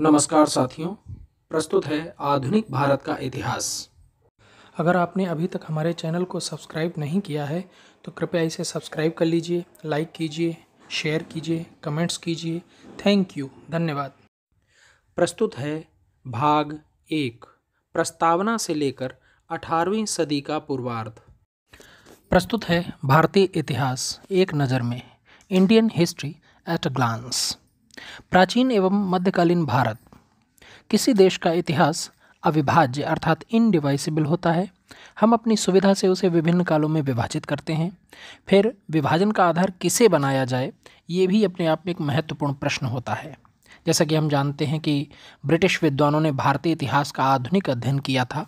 नमस्कार साथियों प्रस्तुत है आधुनिक भारत का इतिहास अगर आपने अभी तक हमारे चैनल को सब्सक्राइब नहीं किया है तो कृपया इसे सब्सक्राइब कर लीजिए लाइक कीजिए शेयर कीजिए कमेंट्स कीजिए थैंक यू धन्यवाद प्रस्तुत है भाग एक प्रस्तावना से लेकर 18वीं सदी का पूर्वार्ध प्रस्तुत है भारतीय इतिहास एक नज़र में Indian history at a glance प्राचीन एवं मध्यकालीन भारत किसी देश का इतिहास अविभाज्य अर्थात इनडिवाइसिबल होता है हम अपनी सुविधा से उसे विभिन्न कालों में विभाजित करते हैं फिर विभाजन का आधार किसे बनाया जाए ये भी अपने आप में एक महत्वपूर्ण प्रश्न होता है जैसा कि हम जानते हैं कि ब्रिटिश विद्वानों ने भारतीय इतिहास का आधुनिक अध्ययन किया था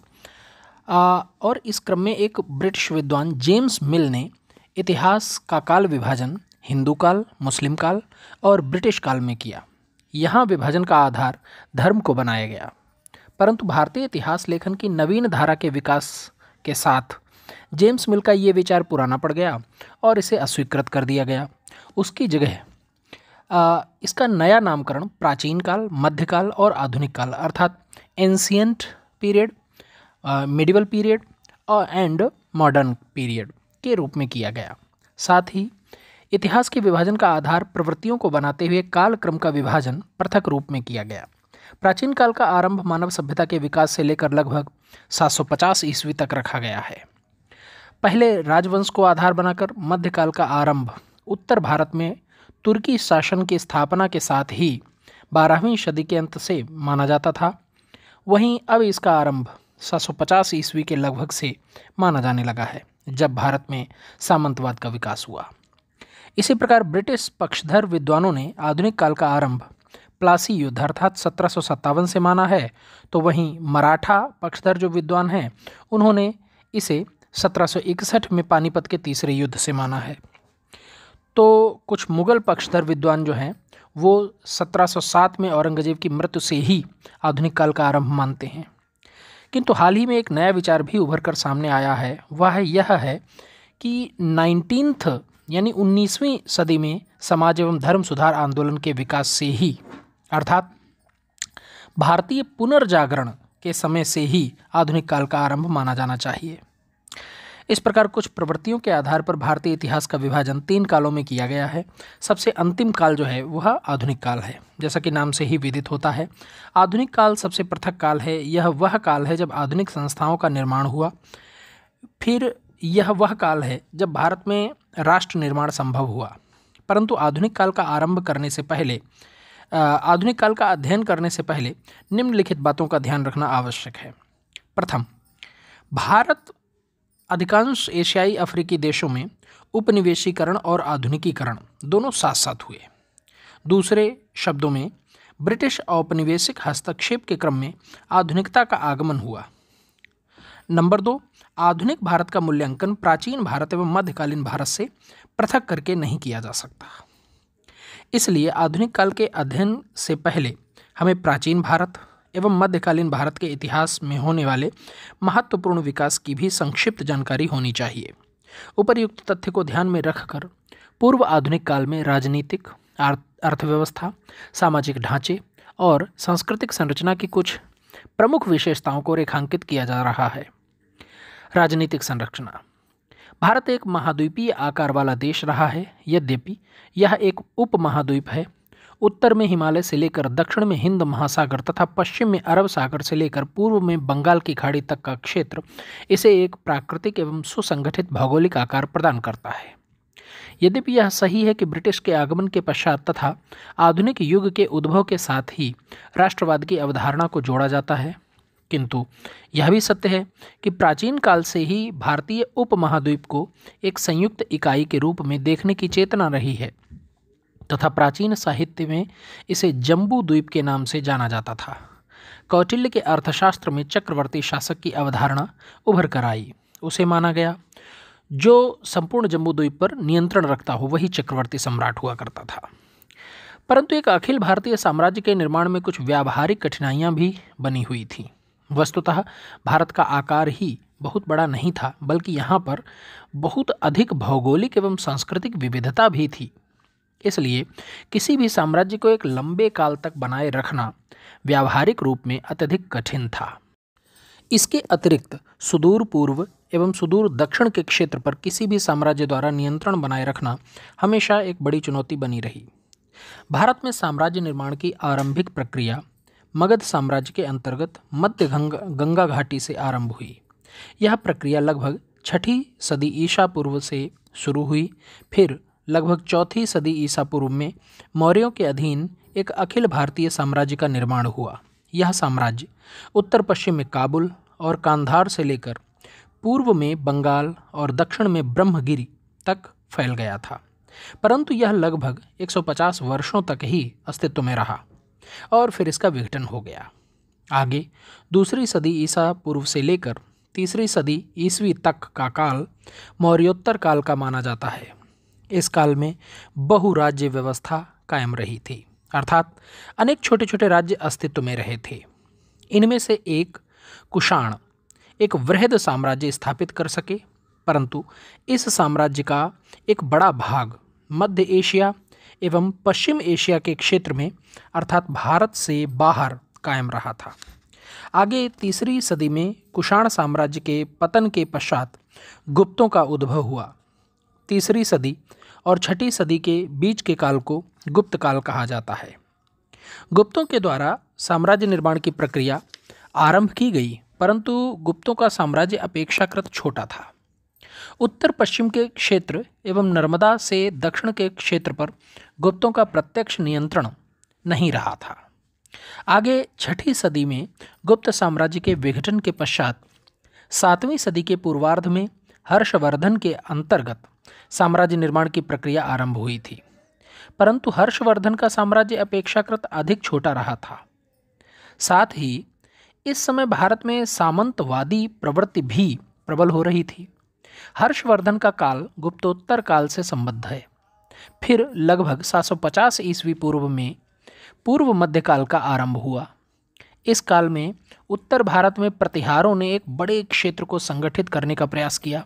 आ, और इस क्रम में एक ब्रिटिश विद्वान जेम्स मिल ने इतिहास का काल विभाजन हिंदू काल मुस्लिम काल और ब्रिटिश काल में किया यहाँ विभाजन का आधार धर्म को बनाया गया परंतु भारतीय इतिहास लेखन की नवीन धारा के विकास के साथ जेम्स मिल का ये विचार पुराना पड़ गया और इसे अस्वीकृत कर दिया गया उसकी जगह आ, इसका नया नामकरण प्राचीन काल मध्यकाल और आधुनिक काल अर्थात एंसियंट पीरियड मिडिवल पीरियड और एंड मॉडर्न पीरियड के रूप में किया गया साथ ही इतिहास के विभाजन का आधार प्रवृत्तियों को बनाते हुए कालक्रम का विभाजन पृथक रूप में किया गया प्राचीन काल का आरंभ मानव सभ्यता के विकास से लेकर लगभग 750 ईस्वी तक रखा गया है पहले राजवंश को आधार बनाकर मध्यकाल का आरंभ उत्तर भारत में तुर्की शासन की स्थापना के साथ ही बारहवीं सदी के अंत से माना जाता था वहीं अब इसका आरंभ 750 ईस्वी के लगभग से माना जाने लगा है जब भारत में सामंतवाद का विकास हुआ इसी प्रकार ब्रिटिश पक्षधर विद्वानों ने आधुनिक काल का आरंभ प्लासी युद्ध अर्थात सत्रह से माना है तो वहीं मराठा पक्षधर जो विद्वान हैं उन्होंने इसे 1761 में पानीपत के तीसरे युद्ध से माना है तो कुछ मुग़ल पक्षधर विद्वान जो हैं वो 1707 में औरंगज़ेब की मृत्यु से ही आधुनिक काल का आरंभ मानते हैं किंतु हाल ही में एक नया विचार भी उभर कर सामने आया है वह यह है कि नाइनटीन्थ यानी 19वीं सदी में समाज एवं धर्म सुधार आंदोलन के विकास से ही अर्थात भारतीय पुनर्जागरण के समय से ही आधुनिक काल का आरंभ माना जाना चाहिए इस प्रकार कुछ प्रवृत्तियों के आधार पर भारतीय इतिहास का विभाजन तीन कालों में किया गया है सबसे अंतिम काल जो है वह आधुनिक काल है जैसा कि नाम से ही विदित होता है आधुनिक काल सबसे पृथक काल है यह वह काल है जब आधुनिक संस्थाओं का निर्माण हुआ फिर यह वह काल है जब भारत में राष्ट्र निर्माण संभव हुआ परंतु आधुनिक काल का आरंभ करने से पहले आधुनिक काल का अध्ययन करने से पहले निम्नलिखित बातों का ध्यान रखना आवश्यक है प्रथम भारत अधिकांश एशियाई अफ्रीकी देशों में उपनिवेशीकरण और आधुनिकीकरण दोनों साथ साथ हुए दूसरे शब्दों में ब्रिटिश औपनिवेशिक हस्तक्षेप के क्रम में आधुनिकता का आगमन हुआ नंबर दो आधुनिक भारत का मूल्यांकन प्राचीन भारत एवं मध्यकालीन भारत से पृथक करके नहीं किया जा सकता इसलिए आधुनिक काल के अध्ययन से पहले हमें प्राचीन भारत एवं मध्यकालीन भारत के इतिहास में होने वाले महत्वपूर्ण विकास की भी संक्षिप्त जानकारी होनी चाहिए उपरयुक्त तथ्य को ध्यान में रखकर पूर्व आधुनिक काल में राजनीतिक अर्थव्यवस्था सामाजिक ढांचे और सांस्कृतिक संरचना की कुछ प्रमुख विशेषताओं को रेखांकित किया जा रहा है राजनीतिक संरचना भारत एक महाद्वीपीय आकार वाला देश रहा है यद्यपि यह एक उप महाद्वीप है उत्तर में हिमालय से लेकर दक्षिण में हिंद महासागर तथा पश्चिम में अरब सागर से लेकर पूर्व में बंगाल की खाड़ी तक का क्षेत्र इसे एक प्राकृतिक एवं सुसंगठित भौगोलिक आकार प्रदान करता है यद्यपि यह सही है कि ब्रिटिश के आगमन के पश्चात तथा आधुनिक युग के उद्भव के साथ ही राष्ट्रवाद की अवधारणा को जोड़ा जाता है किंतु यह भी सत्य है कि प्राचीन काल से ही भारतीय उपमहाद्वीप को एक संयुक्त इकाई के रूप में देखने की चेतना रही है तथा प्राचीन साहित्य में इसे जम्बू द्वीप के नाम से जाना जाता था कौटिल्य के अर्थशास्त्र में चक्रवर्ती शासक की अवधारणा उभर कर आई उसे माना गया जो संपूर्ण जम्बू द्वीप पर नियंत्रण रखता हो वही चक्रवर्ती सम्राट हुआ करता था परंतु एक अखिल भारतीय साम्राज्य के निर्माण में कुछ व्यावहारिक कठिनाइयाँ भी बनी हुई थीं वस्तुतः भारत का आकार ही बहुत बड़ा नहीं था बल्कि यहाँ पर बहुत अधिक भौगोलिक एवं सांस्कृतिक विविधता भी थी इसलिए किसी भी साम्राज्य को एक लंबे काल तक बनाए रखना व्यावहारिक रूप में अत्यधिक कठिन था इसके अतिरिक्त सुदूर पूर्व एवं सुदूर दक्षिण के क्षेत्र पर किसी भी साम्राज्य द्वारा नियंत्रण बनाए रखना हमेशा एक बड़ी चुनौती बनी रही भारत में साम्राज्य निर्माण की आरंभिक प्रक्रिया मगध साम्राज्य के अंतर्गत मध्य गंगा, गंगा घाटी से आरंभ हुई यह प्रक्रिया लगभग छठी सदी ईसा पूर्व से शुरू हुई फिर लगभग चौथी सदी ईसा पूर्व में मौर्यों के अधीन एक अखिल भारतीय साम्राज्य का निर्माण हुआ यह साम्राज्य उत्तर पश्चिम में काबुल और कांधार से लेकर पूर्व में बंगाल और दक्षिण में ब्रह्मगिरी तक फैल गया था परंतु यह लगभग 150 वर्षों तक ही अस्तित्व में रहा और फिर इसका विघटन हो गया आगे दूसरी सदी ईसा पूर्व से लेकर तीसरी सदी ईस्वी तक का काल मौर्योत्तर काल का माना जाता है इस काल में बहुराज्य व्यवस्था कायम रही थी अर्थात अनेक छोटे छोटे राज्य अस्तित्व में रहे थे इनमें से एक कुषाण एक वृहद साम्राज्य स्थापित कर सके परंतु इस साम्राज्य का एक बड़ा भाग मध्य एशिया एवं पश्चिम एशिया के क्षेत्र में अर्थात भारत से बाहर कायम रहा था आगे तीसरी सदी में कुषाण साम्राज्य के पतन के पश्चात गुप्तों का उद्भव हुआ तीसरी सदी और छठी सदी के बीच के काल को गुप्त काल कहा जाता है गुप्तों के द्वारा साम्राज्य निर्माण की प्रक्रिया आरंभ की गई परंतु गुप्तों का साम्राज्य अपेक्षाकृत छोटा था उत्तर पश्चिम के क्षेत्र एवं नर्मदा से दक्षिण के क्षेत्र पर गुप्तों का प्रत्यक्ष नियंत्रण नहीं रहा था आगे छठी सदी में गुप्त साम्राज्य के विघटन के पश्चात सातवीं सदी के पूर्वार्ध में हर्षवर्धन के अंतर्गत साम्राज्य निर्माण की प्रक्रिया आरंभ हुई थी परंतु हर्षवर्धन का साम्राज्य अपेक्षाकृत अधिक छोटा रहा था साथ ही इस समय भारत में सामंतवादी प्रवृत्ति भी प्रबल हो रही थी हर्षवर्धन का काल गुप्तोत्तर काल से संबद्ध है फिर लगभग 750 ईस्वी पूर्व में पूर्व मध्यकाल का आरंभ हुआ इस काल में उत्तर भारत में प्रतिहारों ने एक बड़े क्षेत्र को संगठित करने का प्रयास किया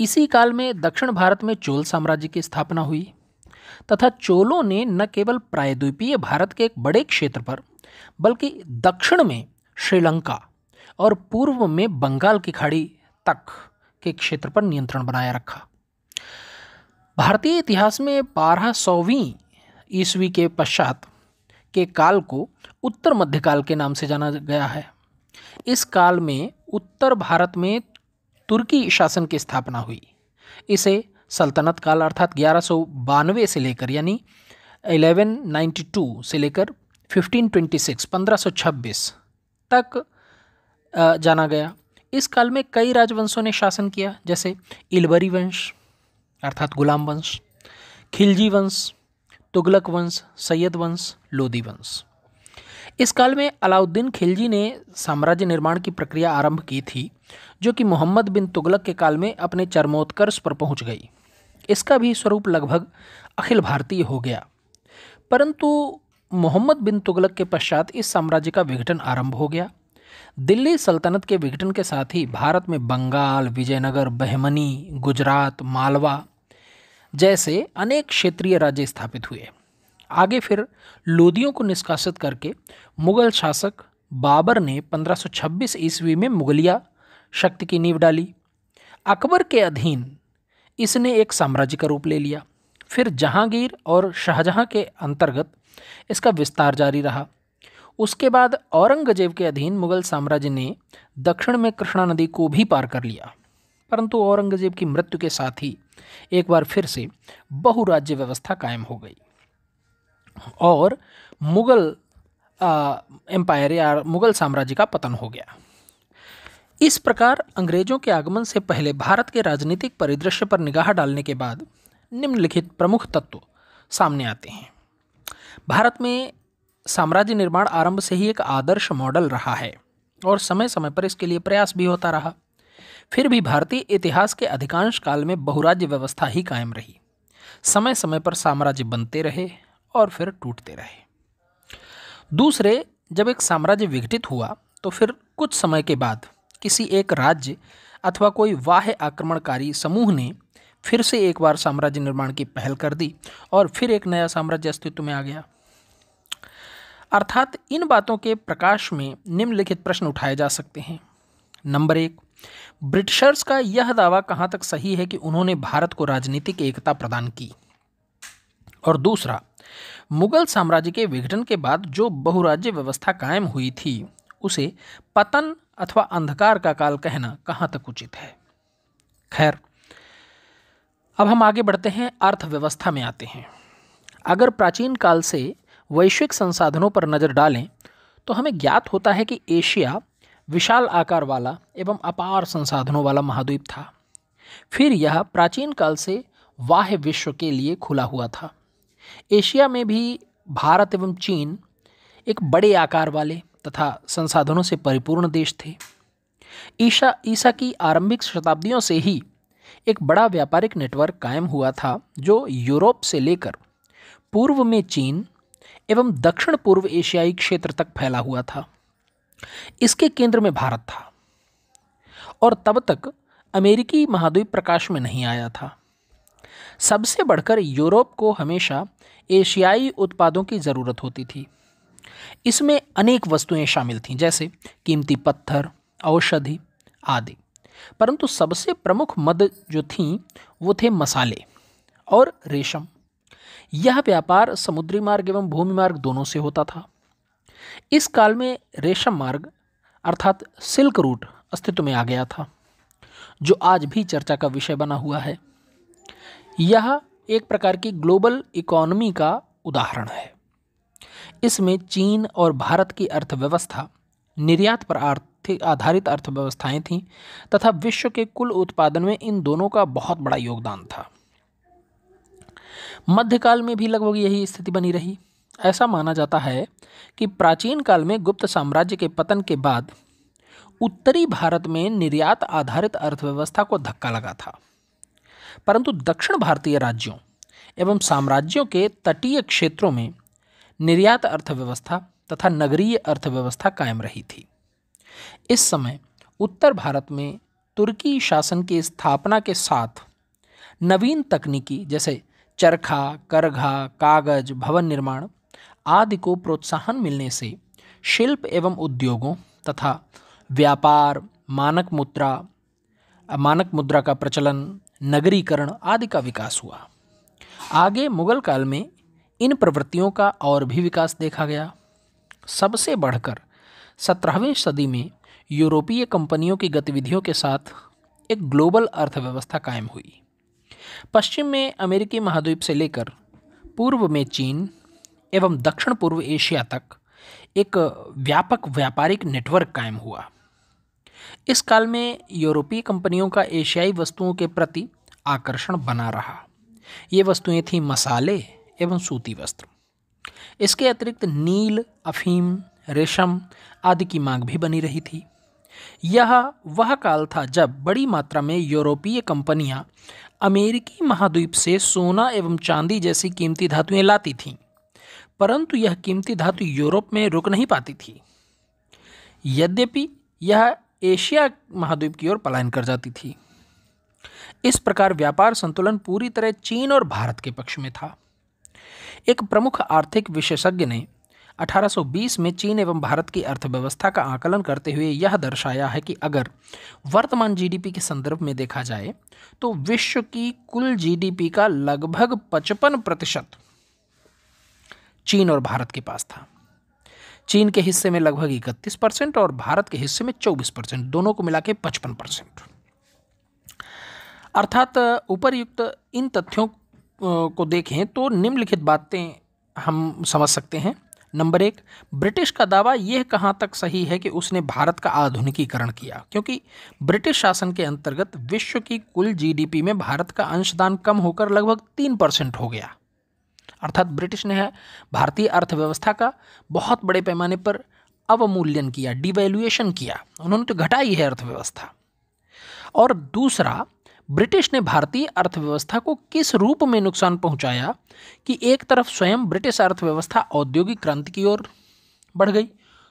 इसी काल में दक्षिण भारत में चोल साम्राज्य की स्थापना हुई तथा चोलों ने न केवल प्रायद्वीपीय भारत के एक बड़े क्षेत्र पर बल्कि दक्षिण में श्रीलंका और पूर्व में बंगाल की खाड़ी तक के क्षेत्र पर नियंत्रण बनाए रखा भारतीय इतिहास में बारह सौवीं ईस्वी के पश्चात के काल को उत्तर मध्यकाल के नाम से जाना गया है इस काल में उत्तर भारत में तुर्की शासन की स्थापना हुई इसे सल्तनत काल अर्थात ग्यारह से लेकर यानी 1192 से लेकर 1526 1526 तक जाना गया इस काल में कई राजवंशों ने शासन किया जैसे इलबरी वंश अर्थात गुलाम वंश खिलजी वंश तुगलक वंश सैयद वंश लोदी वंश इस काल में अलाउद्दीन खिलजी ने साम्राज्य निर्माण की प्रक्रिया आरंभ की थी जो कि मोहम्मद बिन तुगलक के काल में अपने चरमोत्कर्ष पर पहुंच गई इसका भी स्वरूप लगभग अखिल भारतीय हो गया परंतु मोहम्मद बिन तुगलक के पश्चात इस साम्राज्य का विघटन आरंभ हो गया दिल्ली सल्तनत के विघटन के साथ ही भारत में बंगाल विजयनगर बहमनी गुजरात मालवा जैसे अनेक क्षेत्रीय राज्य स्थापित हुए आगे फिर लोदियों को निष्कासित करके मुगल शासक बाबर ने 1526 ईस्वी में मुगलिया शक्ति की नींव डाली अकबर के अधीन इसने एक साम्राज्य का रूप ले लिया फिर जहांगीर और शाहजहां के अंतर्गत इसका विस्तार जारी रहा उसके बाद औरंगजेब के अधीन मुगल साम्राज्य ने दक्षिण में कृष्णा नदी को भी पार कर लिया परंतु औरंगजेब की मृत्यु के साथ ही एक बार फिर से बहुराज्य व्यवस्था कायम हो गई और मुगल एम्पायर या मुगल साम्राज्य का पतन हो गया इस प्रकार अंग्रेजों के आगमन से पहले भारत के राजनीतिक परिदृश्य पर निगाह डालने के बाद निम्नलिखित प्रमुख तत्व सामने आते हैं भारत में साम्राज्य निर्माण आरंभ से ही एक आदर्श मॉडल रहा है और समय समय पर इसके लिए प्रयास भी होता रहा फिर भी भारतीय इतिहास के अधिकांश काल में बहुराज्य व्यवस्था ही कायम रही समय समय पर साम्राज्य बनते रहे और फिर टूटते रहे दूसरे जब एक साम्राज्य विघटित हुआ तो फिर कुछ समय के बाद किसी एक राज्य अथवा कोई वाह्य आक्रमणकारी समूह ने फिर से एक बार साम्राज्य निर्माण की पहल कर दी और फिर एक नया साम्राज्य अस्तित्व में आ गया अर्थात इन बातों के प्रकाश में निम्नलिखित प्रश्न उठाए जा सकते हैं नंबर एक ब्रिटिशर्स का यह दावा कहां तक सही है कि उन्होंने भारत को राजनीतिक एकता प्रदान की और दूसरा मुगल साम्राज्य के विघटन के बाद जो बहुराज्य व्यवस्था कायम हुई थी उसे पतन अथवा अंधकार का काल कहना कहाँ तक उचित है खैर अब हम आगे बढ़ते हैं अर्थव्यवस्था में आते हैं अगर प्राचीन काल से वैश्विक संसाधनों पर नज़र डालें तो हमें ज्ञात होता है कि एशिया विशाल आकार वाला एवं अपार संसाधनों वाला महाद्वीप था फिर यह प्राचीन काल से वाह्य विश्व के लिए खुला हुआ था एशिया में भी भारत एवं चीन एक बड़े आकार वाले तथा संसाधनों से परिपूर्ण देश थे ईशा ईसा की आरंभिक शताब्दियों से ही एक बड़ा व्यापारिक नेटवर्क कायम हुआ था जो यूरोप से लेकर पूर्व में चीन एवं दक्षिण पूर्व एशियाई क्षेत्र तक फैला हुआ था इसके केंद्र में भारत था और तब तक अमेरिकी महाद्वीप प्रकाश में नहीं आया था सबसे बढ़कर यूरोप को हमेशा एशियाई उत्पादों की ज़रूरत होती थी इसमें अनेक वस्तुएं शामिल थीं जैसे कीमती पत्थर औषधि आदि परंतु सबसे प्रमुख मद जो थीं वो थे मसाले और रेशम यह व्यापार समुद्री मार्ग एवं भूमि मार्ग दोनों से होता था इस काल में रेशम मार्ग अर्थात सिल्क रूट अस्तित्व में आ गया था जो आज भी चर्चा का विषय बना हुआ है यह एक प्रकार की ग्लोबल इकोनॉमी का उदाहरण है इसमें चीन और भारत की अर्थव्यवस्था निर्यात पर आर्थिक आधारित अर्थव्यवस्थाएं थीं तथा विश्व के कुल उत्पादन में इन दोनों का बहुत बड़ा योगदान था मध्यकाल में भी लगभग यही स्थिति बनी रही ऐसा माना जाता है कि प्राचीन काल में गुप्त साम्राज्य के पतन के बाद उत्तरी भारत में निर्यात आधारित अर्थव्यवस्था को धक्का लगा था परंतु दक्षिण भारतीय राज्यों एवं साम्राज्यों के तटीय क्षेत्रों में निर्यात अर्थव्यवस्था तथा नगरीय अर्थव्यवस्था कायम रही थी इस समय उत्तर भारत में तुर्की शासन की स्थापना के साथ नवीन तकनीकी जैसे चरखा करघा कागज भवन निर्माण आदि को प्रोत्साहन मिलने से शिल्प एवं उद्योगों तथा व्यापार मानक मुद्रा मानक मुद्रा का प्रचलन नगरीकरण आदि का विकास हुआ आगे मुगल काल में इन प्रवृत्तियों का और भी विकास देखा गया सबसे बढ़कर सत्रहवीं सदी में यूरोपीय कंपनियों की गतिविधियों के साथ एक ग्लोबल अर्थव्यवस्था कायम हुई पश्चिम में अमेरिकी महाद्वीप से लेकर पूर्व में चीन एवं दक्षिण पूर्व एशिया तक एक व्यापक व्यापारिक नेटवर्क कायम हुआ इस काल में यूरोपीय कंपनियों का एशियाई वस्तुओं के प्रति आकर्षण बना रहा ये वस्तुएं थीं मसाले एवं सूती वस्त्र इसके अतिरिक्त नील अफीम रेशम आदि की मांग भी बनी रही थी यह वह काल था जब बड़ी मात्रा में यूरोपीय कंपनियां अमेरिकी महाद्वीप से सोना एवं चांदी जैसी कीमती धातुएं लाती थीं परंतु यह कीमती धातु यूरोप में रुक नहीं पाती थी यद्यपि यह एशिया महाद्वीप की ओर पलायन कर जाती थी इस प्रकार व्यापार संतुलन पूरी तरह चीन और भारत के पक्ष में था एक प्रमुख आर्थिक विशेषज्ञ ने 1820 में चीन एवं भारत की अर्थव्यवस्था का आकलन करते हुए यह दर्शाया है कि अगर वर्तमान जीडीपी के संदर्भ में देखा जाए तो विश्व की कुल जीडीपी का लगभग 55 प्रतिशत चीन और भारत के पास था चीन के हिस्से में लगभग इकतीस परसेंट और भारत के हिस्से में चौबीस परसेंट दोनों को मिला के पचपन परसेंट अर्थात उपरयुक्त इन तथ्यों को देखें तो निम्नलिखित बातें हम समझ सकते हैं नंबर एक ब्रिटिश का दावा यह कहाँ तक सही है कि उसने भारत का आधुनिकीकरण किया क्योंकि ब्रिटिश शासन के अंतर्गत विश्व की कुल जीडीपी में भारत का अंशदान कम होकर लगभग तीन परसेंट हो गया अर्थात ब्रिटिश ने भारतीय अर्थव्यवस्था का बहुत बड़े पैमाने पर अवमूल्यन किया डिवेल्युएशन किया उन्होंने तो घटाई है अर्थव्यवस्था और दूसरा ब्रिटिश ने भारतीय अर्थव्यवस्था को किस रूप में नुकसान पहुंचाया कि एक तरफ स्वयं ब्रिटिश अर्थव्यवस्था औद्योगिक क्रांति की ओर बढ़ गई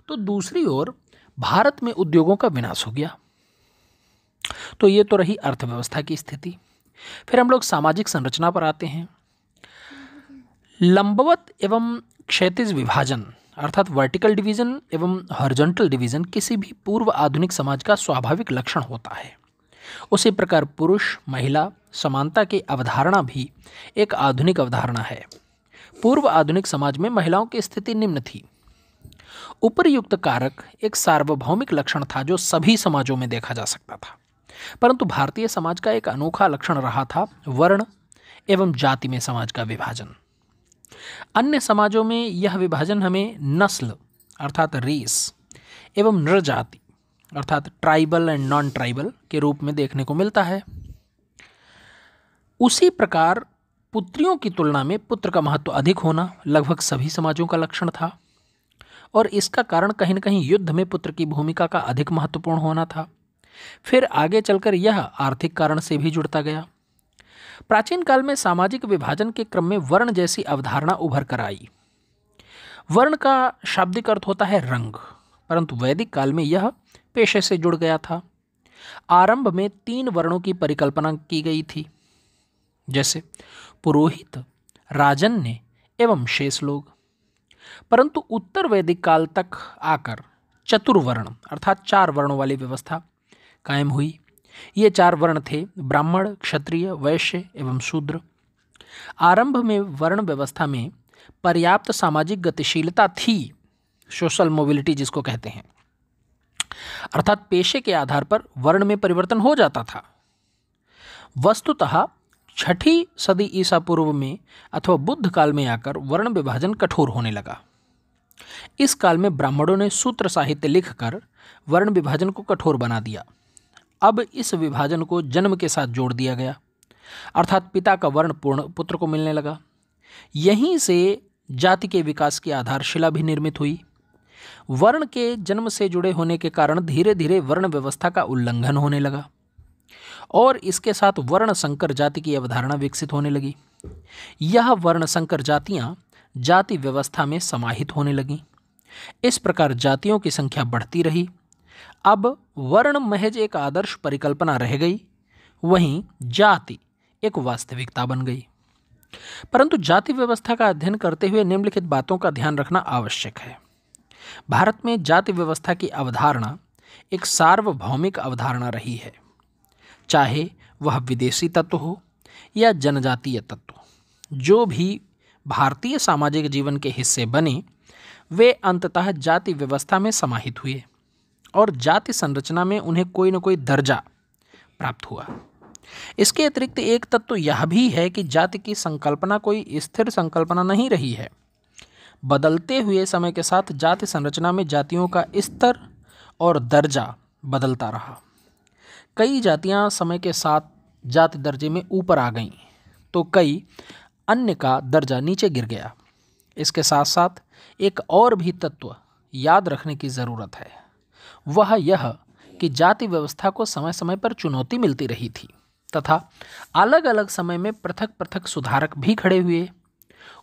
तो दूसरी ओर भारत में उद्योगों का विनाश हो गया तो ये तो रही अर्थव्यवस्था की स्थिति फिर हम लोग सामाजिक संरचना पर आते हैं लंबवत एवं क्षैतिज विभाजन अर्थात वर्टिकल डिवीजन एवं हॉरिजॉन्टल डिवीजन किसी भी पूर्व आधुनिक समाज का स्वाभाविक लक्षण होता है उसी प्रकार पुरुष महिला समानता की अवधारणा भी एक आधुनिक अवधारणा है पूर्व आधुनिक समाज में महिलाओं की स्थिति निम्न थी उपरयुक्त कारक एक सार्वभौमिक लक्षण था जो सभी समाजों में देखा जा सकता था परंतु भारतीय समाज का एक अनोखा लक्षण रहा था वर्ण एवं जाति में समाज का विभाजन अन्य समाजों में यह विभाजन हमें नस्ल अर्थात रेस एवं नृजाति अर्थात ट्राइबल एंड नॉन ट्राइबल के रूप में देखने को मिलता है उसी प्रकार पुत्रियों की तुलना में पुत्र का महत्व अधिक होना लगभग सभी समाजों का लक्षण था और इसका कारण कहीं न कहीं युद्ध में पुत्र की भूमिका का अधिक महत्वपूर्ण होना था फिर आगे चलकर यह आर्थिक कारण से भी जुड़ता गया प्राचीन काल में सामाजिक विभाजन के क्रम में वर्ण जैसी अवधारणा उभर कर आई वर्ण का शाब्दिक अर्थ होता है रंग परंतु वैदिक काल में यह पेशे से जुड़ गया था आरंभ में तीन वर्णों की परिकल्पना की गई थी जैसे पुरोहित राजन्य एवं शेष लोग परंतु उत्तर वैदिक काल तक आकर चतुर्वर्ण अर्थात चार वर्णों वाली व्यवस्था कायम हुई ये चार वर्ण थे ब्राह्मण क्षत्रिय वैश्य एवं शूद्र आरंभ में वर्ण व्यवस्था में पर्याप्त सामाजिक गतिशीलता थी सोशल मोबिलिटी जिसको कहते हैं अर्थात पेशे के आधार पर वर्ण में परिवर्तन हो जाता था वस्तुतः छठी सदी ईसा पूर्व में अथवा बुद्ध काल में आकर वर्ण विभाजन कठोर होने लगा इस काल में ब्राह्मणों ने सूत्र साहित्य लिखकर वर्ण विभाजन को कठोर बना दिया अब इस विभाजन को जन्म के साथ जोड़ दिया गया अर्थात पिता का वर्ण पूर्ण पुत्र को मिलने लगा यहीं से जाति के विकास की आधारशिला भी निर्मित हुई वर्ण के जन्म से जुड़े होने के कारण धीरे धीरे वर्ण व्यवस्था का उल्लंघन होने लगा और इसके साथ वर्ण संकर जाति की अवधारणा विकसित होने लगी यह वर्ण संकर जातियाँ जाति व्यवस्था में समाहित होने लगीं इस प्रकार जातियों की संख्या बढ़ती रही अब वर्ण महज एक आदर्श परिकल्पना रह गई वहीं जाति एक वास्तविकता बन गई परंतु जाति व्यवस्था का अध्ययन करते हुए निम्नलिखित बातों का ध्यान रखना आवश्यक है भारत में जाति व्यवस्था की अवधारणा एक सार्वभौमिक अवधारणा रही है चाहे वह विदेशी तत्व हो या जनजातीय तत्व जो भी भारतीय सामाजिक जीवन के हिस्से बने वे अंततः जाति व्यवस्था में समाहित हुए और जाति संरचना में उन्हें कोई न कोई दर्जा प्राप्त हुआ इसके अतिरिक्त एक तत्व तो यह भी है कि जाति की संकल्पना कोई स्थिर संकल्पना नहीं रही है बदलते हुए समय के साथ जाति संरचना में जातियों का स्तर और दर्जा बदलता रहा कई जातियां समय के साथ जाति दर्जे में ऊपर आ गईं तो कई अन्य का दर्जा नीचे गिर गया इसके साथ साथ एक और भी तत्व याद रखने की ज़रूरत है वह यह कि जाति व्यवस्था को समय समय पर चुनौती मिलती रही थी तथा अलग अलग समय में पृथक पृथक सुधारक भी खड़े हुए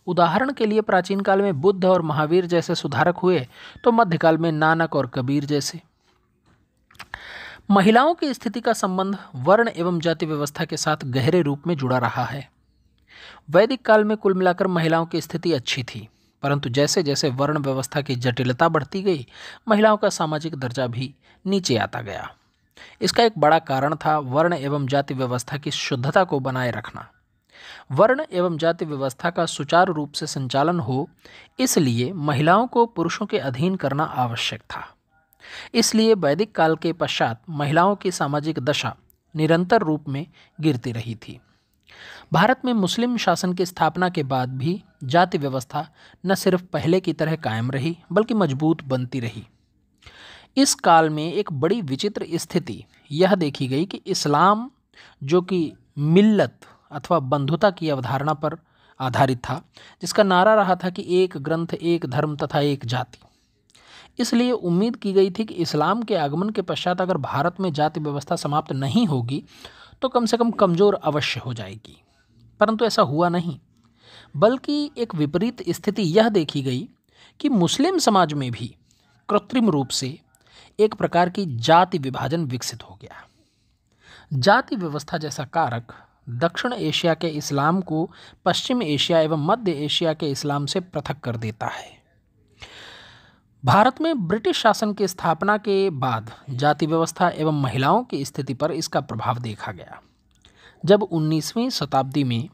उदाहरण के लिए प्राचीन काल में बुद्ध और महावीर जैसे सुधारक हुए तो मध्यकाल में नानक और कबीर जैसे महिलाओं की स्थिति का संबंध वर्ण एवं जाति व्यवस्था के साथ गहरे रूप में जुड़ा रहा है वैदिक काल में कुल मिलाकर महिलाओं की स्थिति अच्छी थी परंतु जैसे जैसे वर्ण व्यवस्था की जटिलता बढ़ती गई महिलाओं का सामाजिक दर्जा भी नीचे आता गया इसका एक बड़ा कारण था वर्ण एवं जाति व्यवस्था की शुद्धता को बनाए रखना वर्ण एवं जाति व्यवस्था का सुचारू रूप से संचालन हो इसलिए महिलाओं को पुरुषों के अधीन करना आवश्यक था इसलिए वैदिक काल के पश्चात महिलाओं की सामाजिक दशा निरंतर रूप में गिरती रही थी भारत में मुस्लिम शासन की स्थापना के बाद भी जाति व्यवस्था न सिर्फ पहले की तरह कायम रही बल्कि मजबूत बनती रही इस काल में एक बड़ी विचित्र स्थिति यह देखी गई कि इस्लाम जो कि मिल्लत अथवा बंधुता की अवधारणा पर आधारित था जिसका नारा रहा था कि एक ग्रंथ एक धर्म तथा एक जाति इसलिए उम्मीद की गई थी कि इस्लाम के आगमन के पश्चात अगर भारत में जाति व्यवस्था समाप्त नहीं होगी तो कम से कम कमज़ोर अवश्य हो जाएगी परंतु ऐसा हुआ नहीं बल्कि एक विपरीत स्थिति यह देखी गई कि मुस्लिम समाज में भी कृत्रिम रूप से एक प्रकार की जाति विभाजन विकसित हो गया जाति व्यवस्था जैसा कारक दक्षिण एशिया के इस्लाम को पश्चिम एशिया एवं मध्य एशिया के इस्लाम से पृथक कर देता है भारत में ब्रिटिश शासन की स्थापना के बाद जाति व्यवस्था एवं महिलाओं की स्थिति पर इसका प्रभाव देखा गया जब 19वीं शताब्दी में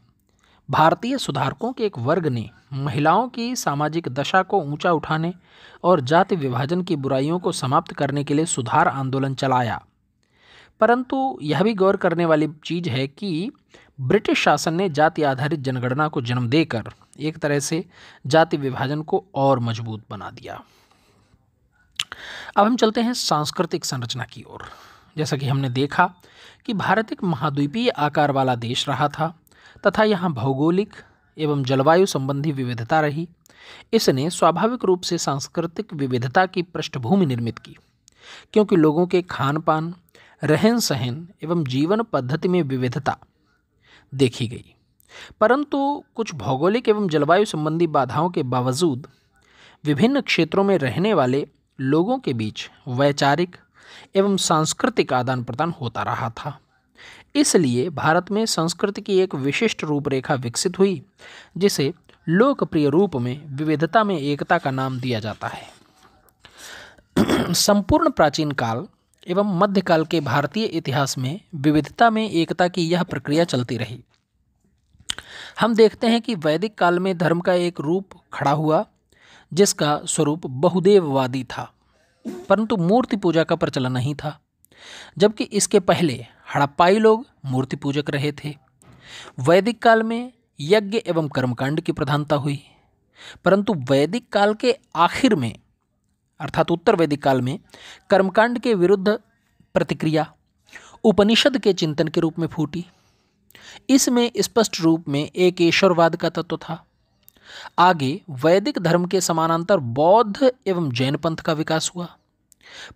भारतीय सुधारकों के एक वर्ग ने महिलाओं की सामाजिक दशा को ऊंचा उठाने और जाति विभाजन की बुराइयों को समाप्त करने के लिए सुधार आंदोलन चलाया परंतु यह भी गौर करने वाली चीज़ है कि ब्रिटिश शासन ने जाति आधारित जनगणना को जन्म देकर एक तरह से जाति विभाजन को और मजबूत बना दिया अब हम चलते हैं सांस्कृतिक संरचना की ओर जैसा कि हमने देखा कि भारत एक महाद्वीपीय आकार वाला देश रहा था तथा यहाँ भौगोलिक एवं जलवायु संबंधी विविधता रही इसने स्वाभाविक रूप से सांस्कृतिक विविधता की पृष्ठभूमि निर्मित की क्योंकि लोगों के खान पान रहन सहन एवं जीवन पद्धति में विविधता देखी गई परंतु कुछ भौगोलिक एवं जलवायु संबंधी बाधाओं के बावजूद विभिन्न क्षेत्रों में रहने वाले लोगों के बीच वैचारिक एवं सांस्कृतिक आदान प्रदान होता रहा था इसलिए भारत में संस्कृति की एक विशिष्ट रूपरेखा विकसित हुई जिसे लोकप्रिय रूप में विविधता में एकता का नाम दिया जाता है संपूर्ण प्राचीन काल एवं मध्यकाल के भारतीय इतिहास में विविधता में एकता की यह प्रक्रिया चलती रही हम देखते हैं कि वैदिक काल में धर्म का एक रूप खड़ा हुआ जिसका स्वरूप बहुदेववादी था परंतु मूर्ति पूजा का प्रचलन नहीं था जबकि इसके पहले हड़प्पाई लोग मूर्ति पूजक रहे थे वैदिक काल में यज्ञ एवं कर्मकांड की प्रधानता हुई परंतु वैदिक काल के आखिर में अर्थात उत्तर वैदिक काल में कर्मकांड के विरुद्ध प्रतिक्रिया उपनिषद के चिंतन के रूप में फूटी इसमें स्पष्ट रूप में एक ईश्वरवाद का तत्व था आगे वैदिक धर्म के समानांतर बौद्ध एवं जैन पंथ का विकास हुआ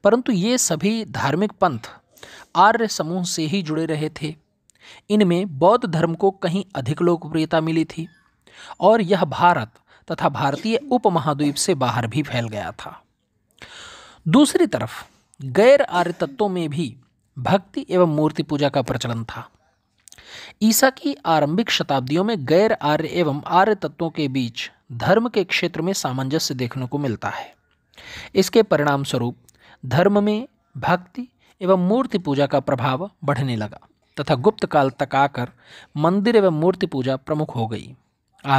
परंतु ये सभी धार्मिक पंथ आर्य समूह से ही जुड़े रहे थे इनमें बौद्ध धर्म को कहीं अधिक लोकप्रियता मिली थी और यह भारत तथा भारतीय उपमहाद्वीप से बाहर भी फैल गया था दूसरी तरफ गैर आर्य तत्वों में भी भक्ति एवं मूर्ति पूजा का प्रचलन था ईसा की आरंभिक शताब्दियों में गैर आर्य एवं आर्य तत्वों के बीच धर्म के क्षेत्र में सामंजस्य देखने को मिलता है इसके परिणाम स्वरूप धर्म में भक्ति एवं मूर्ति पूजा का प्रभाव बढ़ने लगा तथा गुप्त काल तक आकर मंदिर एवं मूर्ति पूजा प्रमुख हो गई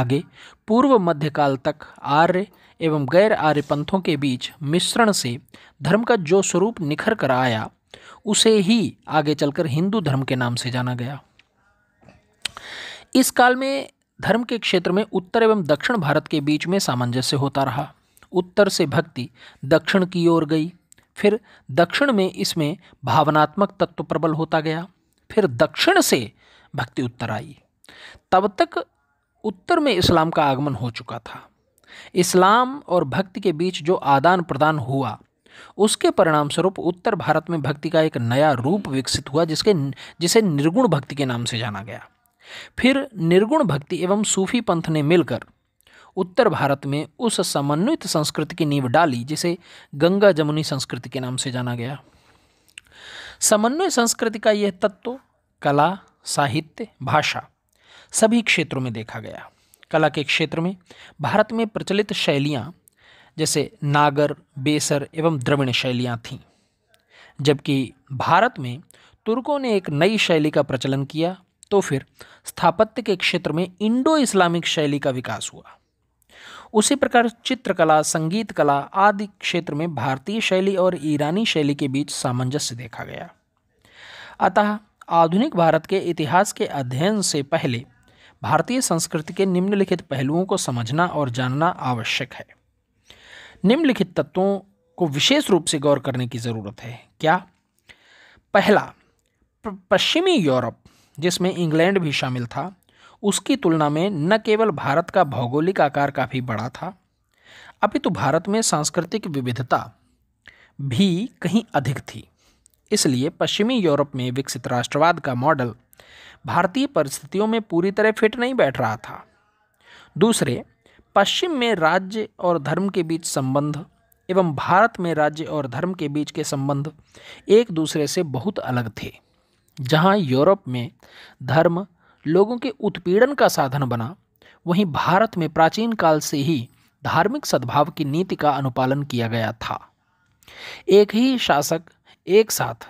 आगे पूर्व मध्यकाल तक आर्य एवं गैर आर्य पंथों के बीच मिश्रण से धर्म का जो स्वरूप निखर कर आया उसे ही आगे चलकर हिंदू धर्म के नाम से जाना गया इस काल में धर्म के क्षेत्र में उत्तर एवं दक्षिण भारत के बीच में सामंजस्य होता रहा उत्तर से भक्ति दक्षिण की ओर गई फिर दक्षिण में इसमें भावनात्मक तत्व प्रबल होता गया फिर दक्षिण से भक्ति उत्तर आई तब तक उत्तर में इस्लाम का आगमन हो चुका था इस्लाम और भक्ति के बीच जो आदान प्रदान हुआ उसके परिणाम स्वरूप उत्तर भारत में भक्ति का एक नया रूप विकसित हुआ जिसके जिसे निर्गुण भक्ति के नाम से जाना गया फिर निर्गुण भक्ति एवं सूफी पंथ ने मिलकर उत्तर भारत में उस समन्वित संस्कृति की नींव डाली जिसे गंगा जमुनी संस्कृति के नाम से जाना गया समन्वय संस्कृति का यह तत्व कला साहित्य भाषा सभी क्षेत्रों में देखा गया कला के क्षेत्र में भारत में प्रचलित शैलियाँ जैसे नागर बेसर एवं द्रविण शैलियाँ थीं जबकि भारत में तुर्कों ने एक नई शैली का प्रचलन किया तो फिर स्थापत्य के क्षेत्र में इंडो इस्लामिक शैली का विकास हुआ उसी प्रकार चित्रकला संगीत कला आदि क्षेत्र में भारतीय शैली और ईरानी शैली के बीच सामंजस्य देखा गया अतः आधुनिक भारत के इतिहास के अध्ययन से पहले भारतीय संस्कृति के निम्नलिखित पहलुओं को समझना और जानना आवश्यक है निम्नलिखित तत्वों को विशेष रूप से गौर करने की ज़रूरत है क्या पहला पश्चिमी यूरोप जिसमें इंग्लैंड भी शामिल था उसकी तुलना में न केवल भारत का भौगोलिक आकार काफ़ी बड़ा था अपितु तो भारत में सांस्कृतिक विविधता भी कहीं अधिक थी इसलिए पश्चिमी यूरोप में विकसित राष्ट्रवाद का मॉडल भारतीय परिस्थितियों में पूरी तरह फिट नहीं बैठ रहा था दूसरे पश्चिम में राज्य और धर्म के बीच संबंध एवं भारत में राज्य और धर्म के बीच के संबंध एक दूसरे से बहुत अलग थे जहाँ यूरोप में धर्म लोगों के उत्पीड़न का साधन बना वहीं भारत में प्राचीन काल से ही धार्मिक सद्भाव की नीति का अनुपालन किया गया था एक ही शासक एक साथ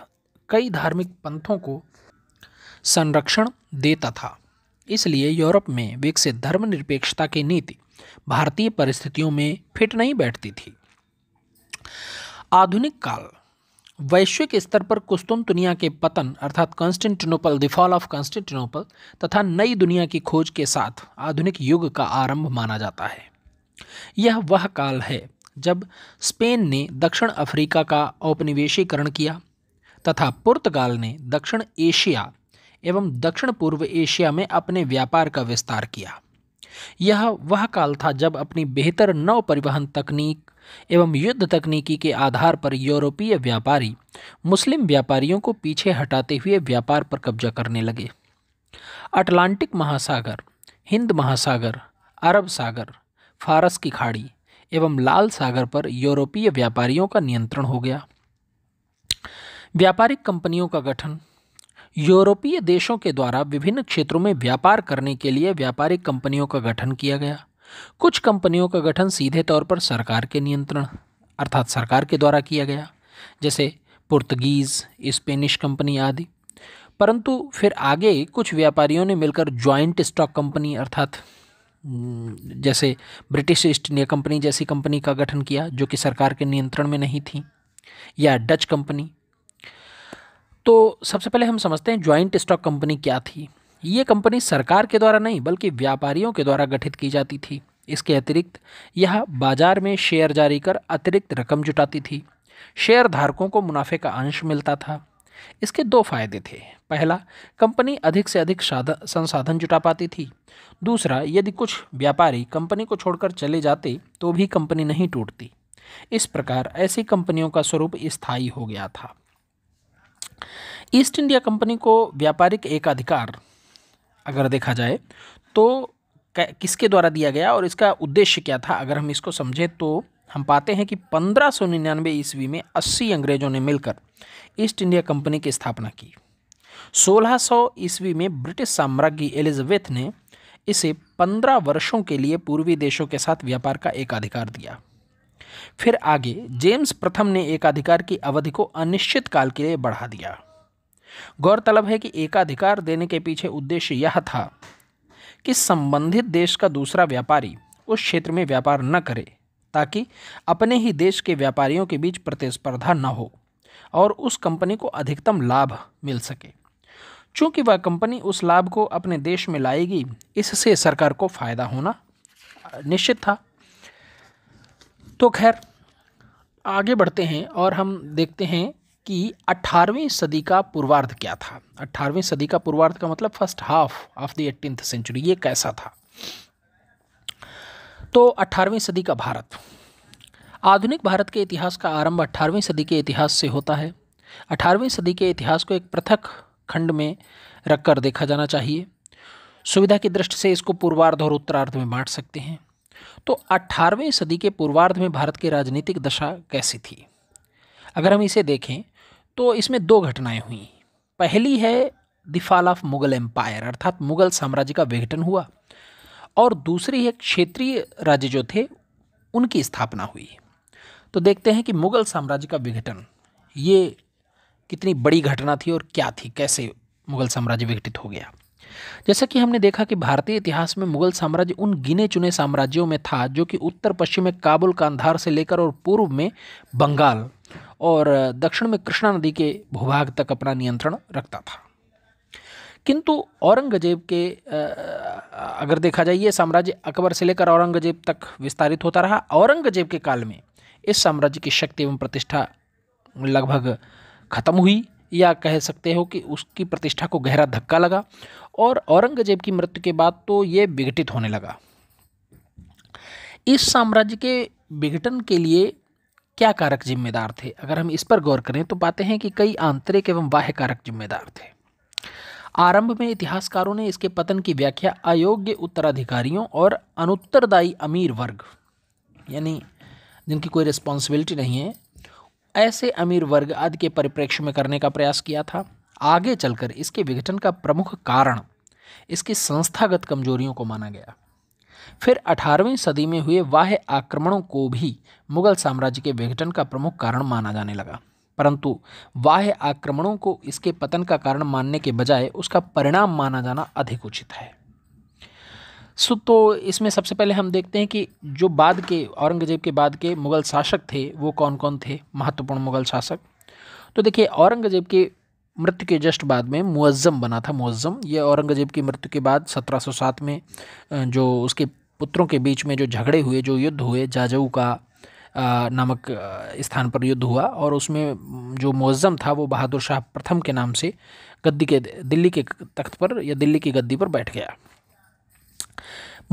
कई धार्मिक पंथों को संरक्षण देता था इसलिए यूरोप में विकसित धर्मनिरपेक्षता की नीति भारतीय परिस्थितियों में फिट नहीं बैठती थी आधुनिक काल वैश्विक स्तर पर कुस्तुम दुनिया के पतन अर्थात Constantinople the fall fall of Constantinople तथा नई दुनिया की खोज के साथ आधुनिक युग का आरंभ माना जाता है यह वह काल है जब स्पेन ने दक्षिण अफ्रीका का औपनिवेशीकरण किया तथा पुर्तगाल ने दक्षिण एशिया एवं दक्षिण पूर्व एशिया में अपने व्यापार का विस्तार किया यह वह काल था जब अपनी बेहतर नव परिवहन तकनीक एवं युद्ध तकनीकी के आधार पर यूरोपीय व्यापारी मुस्लिम व्यापारियों को पीछे हटाते हुए व्यापार पर कब्जा करने लगे अटलांटिक महासागर हिंद महासागर अरब सागर फारस की खाड़ी एवं लाल सागर पर यूरोपीय व्यापारियों का नियंत्रण हो गया व्यापारिक कंपनियों का गठन यूरोपीय देशों के द्वारा विभिन्न क्षेत्रों में व्यापार करने के लिए व्यापारिक कंपनियों का गठन किया गया कुछ कंपनियों का गठन सीधे तौर पर सरकार के नियंत्रण अर्थात सरकार के द्वारा किया गया जैसे पुर्तगीज़ स्पेनिश कंपनी आदि परंतु फिर आगे कुछ व्यापारियों ने मिलकर ज्वाइंट स्टॉक कंपनी अर्थात जैसे ब्रिटिश ईस्ट इंडिया कंपनी जैसी कंपनी का गठन किया जो कि सरकार के नियंत्रण में नहीं थी या डच कंपनी तो सबसे पहले हम समझते हैं ज्वाइंट स्टॉक कंपनी क्या थी ये कंपनी सरकार के द्वारा नहीं बल्कि व्यापारियों के द्वारा गठित की जाती थी इसके अतिरिक्त यह बाजार में शेयर जारी कर अतिरिक्त रकम जुटाती थी शेयर धारकों को मुनाफे का अंश मिलता था इसके दो फायदे थे पहला कंपनी अधिक से अधिक संसाधन जुटा पाती थी दूसरा यदि कुछ व्यापारी कंपनी को छोड़कर चले जाते तो भी कंपनी नहीं टूटती इस प्रकार ऐसी कंपनियों का स्वरूप स्थायी हो गया था ईस्ट इंडिया कंपनी को व्यापारिक एकाधिकार अगर देखा जाए तो किसके द्वारा दिया गया और इसका उद्देश्य क्या था अगर हम इसको समझें तो हम पाते हैं कि पंद्रह सौ निन्यानवे ईस्वी में अस्सी अंग्रेजों ने मिलकर ईस्ट इंडिया कंपनी की स्थापना की सोलह सौ ईस्वी में ब्रिटिश साम्राज्ञी एलिजाबेथ ने इसे पंद्रह वर्षों के लिए पूर्वी देशों के साथ व्यापार का एकाधिकार दिया फिर आगे जेम्स प्रथम ने एकाधिकार की अवधि को अनिश्चित काल के लिए बढ़ा दिया गौरतलब है कि एकाधिकार देने के पीछे उद्देश्य यह था कि संबंधित देश का दूसरा व्यापारी उस क्षेत्र में व्यापार न करे ताकि अपने ही देश के व्यापारियों के बीच प्रतिस्पर्धा न हो और उस कंपनी को अधिकतम लाभ मिल सके चूंकि वह कंपनी उस लाभ को अपने देश में लाएगी इससे सरकार को फायदा होना निश्चित था तो खैर आगे बढ़ते हैं और हम देखते हैं कि 18वीं सदी का पूर्वार्ध क्या था 18वीं सदी का पूर्वार्ध का मतलब first half of the eighteen century ये कैसा था तो 18वीं सदी का भारत आधुनिक भारत के इतिहास का आरंभ 18वीं सदी के इतिहास से होता है 18वीं सदी के इतिहास को एक पृथक खंड में रखकर देखा जाना चाहिए सुविधा की दृष्टि से इसको पूर्वार्ध और उत्तरार्ध में बांट सकते हैं तो 18वीं सदी के पूर्वार्ध में भारत की राजनीतिक दशा कैसी थी अगर हम इसे देखें तो इसमें दो घटनाएं हुई पहली है the fall of Mughal empire अर्थात मुगल साम्राज्य का विघटन हुआ और दूसरी है क्षेत्रीय राज्य जो थे उनकी स्थापना हुई तो देखते हैं कि मुगल साम्राज्य का विघटन ये कितनी बड़ी घटना थी और क्या थी कैसे मुगल साम्राज्य विघटित हो गया जैसा कि हमने देखा कि भारतीय इतिहास में मुगल साम्राज्य उन गिने चुने साम्राज्यों में था जो कि उत्तर पश्चिम में काबुल कांधार से लेकर और पूर्व में बंगाल और दक्षिण में कृष्णा नदी के भूभाग तक अपना नियंत्रण रखता था किंतु औरंगजेब के अगर देखा जाए ये साम्राज्य अकबर से लेकर औरंगजेब तक विस्तारित होता रहा औरंगजेब के काल में इस साम्राज्य की शक्ति एवं प्रतिष्ठा लगभग खत्म हुई या कह सकते हो कि उसकी प्रतिष्ठा को गहरा धक्का लगा और औरंगजेब की मृत्यु के बाद तो ये विघटित होने लगा इस साम्राज्य के विघटन के लिए क्या कारक जिम्मेदार थे अगर हम इस पर गौर करें तो पाते हैं कि कई आंतरिक एवं बाह्य कारक जिम्मेदार थे आरंभ में इतिहासकारों ने इसके पतन की व्याख्या अयोग्य उत्तराधिकारियों और अनुत्तरदायी अमीर वर्ग यानी जिनकी कोई रिस्पॉन्सिबिलिटी नहीं है ऐसे अमीर वर्ग आदि के परिप्रेक्ष्य में करने का प्रयास किया था आगे चलकर इसके विघटन का प्रमुख कारण इसकी संस्थागत कमजोरियों को माना गया फिर 18वीं सदी में हुए वाह आक्रमणों को भी मुगल साम्राज्य के विघटन का प्रमुख कारण माना जाने लगा परंतु वाह आक्रमणों को इसके पतन का कारण मानने के बजाय उसका परिणाम माना जाना अधिक उचित है सो तो इसमें सबसे पहले हम देखते हैं कि जो बाद के औरंगज़ेब के बाद के मुग़ल शासक थे वो कौन कौन थे महत्वपूर्ण मुग़ल शासक तो देखिए औरंगज़ेब के मृत्यु के जस्ट बाद में मुअज़म बना था मुअज़म ये औरंगज़ेब की मृत्यु के बाद 1707 में जो उसके पुत्रों के बीच में जो झगड़े हुए जो युद्ध हुए जाजऊ का नामक स्थान पर युद्ध हुआ और उसमें जो मुअज़म था वो बहादुर शाह प्रथम के नाम से गद्दी के दिल्ली के तख्त पर या दिल्ली की गद्दी पर बैठ गया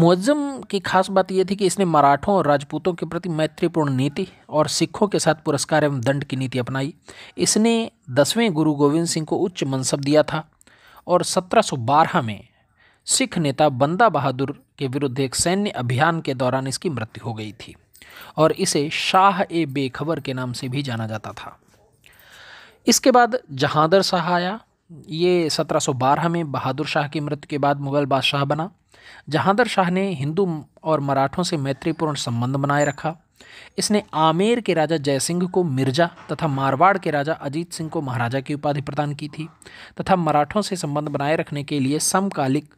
मुअज्जम की खास बात यह थी कि इसने मराठों और राजपूतों के प्रति मैत्रीपूर्ण नीति और सिखों के साथ पुरस्कार एवं दंड की नीति अपनाई इसने दसवें गुरु गोविंद सिंह को उच्च मनसब दिया था और 1712 में सिख नेता बंदा बहादुर के विरुद्ध एक सैन्य अभियान के दौरान इसकी मृत्यु हो गई थी और इसे शाह ए बेखबर के नाम से भी जाना जाता था इसके बाद जहांदर शाह आया ये 1712 में बहादुर शाह की मृत्यु के बाद मुगल बादशाह बना जहांदर शाह ने हिंदू और मराठों से मैत्रीपूर्ण संबंध बनाए रखा इसने आमेर के राजा जयसिंह को मिर्जा तथा मारवाड़ के राजा अजीत सिंह को महाराजा की उपाधि प्रदान की थी तथा मराठों से संबंध बनाए रखने के लिए समकालिक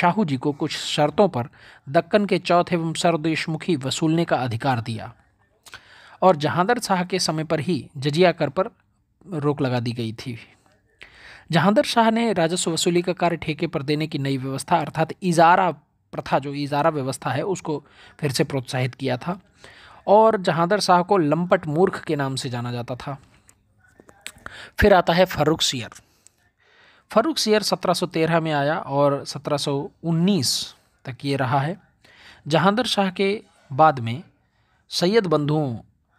शाहू जी को कुछ शर्तों पर दक्कन के चौथे एवं सर्वदेशमुखी वसूलने का अधिकार दिया और जहांदर शाह के समय पर ही जजिया कर पर रोक लगा दी गई थी जहांदर शाह ने राजस्व वसूली का कार्य ठेके पर देने की नई व्यवस्था अर्थात इजारा प्रथा जो इजारा व्यवस्था है उसको फिर से प्रोत्साहित किया था और जहांदर शाह को लंपट मूर्ख के नाम से जाना जाता था फिर आता है फर्रुख सियर फर्रुख सियर 1713 में आया और 1719 तक ये रहा है जहांदर शाह के बाद में सैयद बंधुओं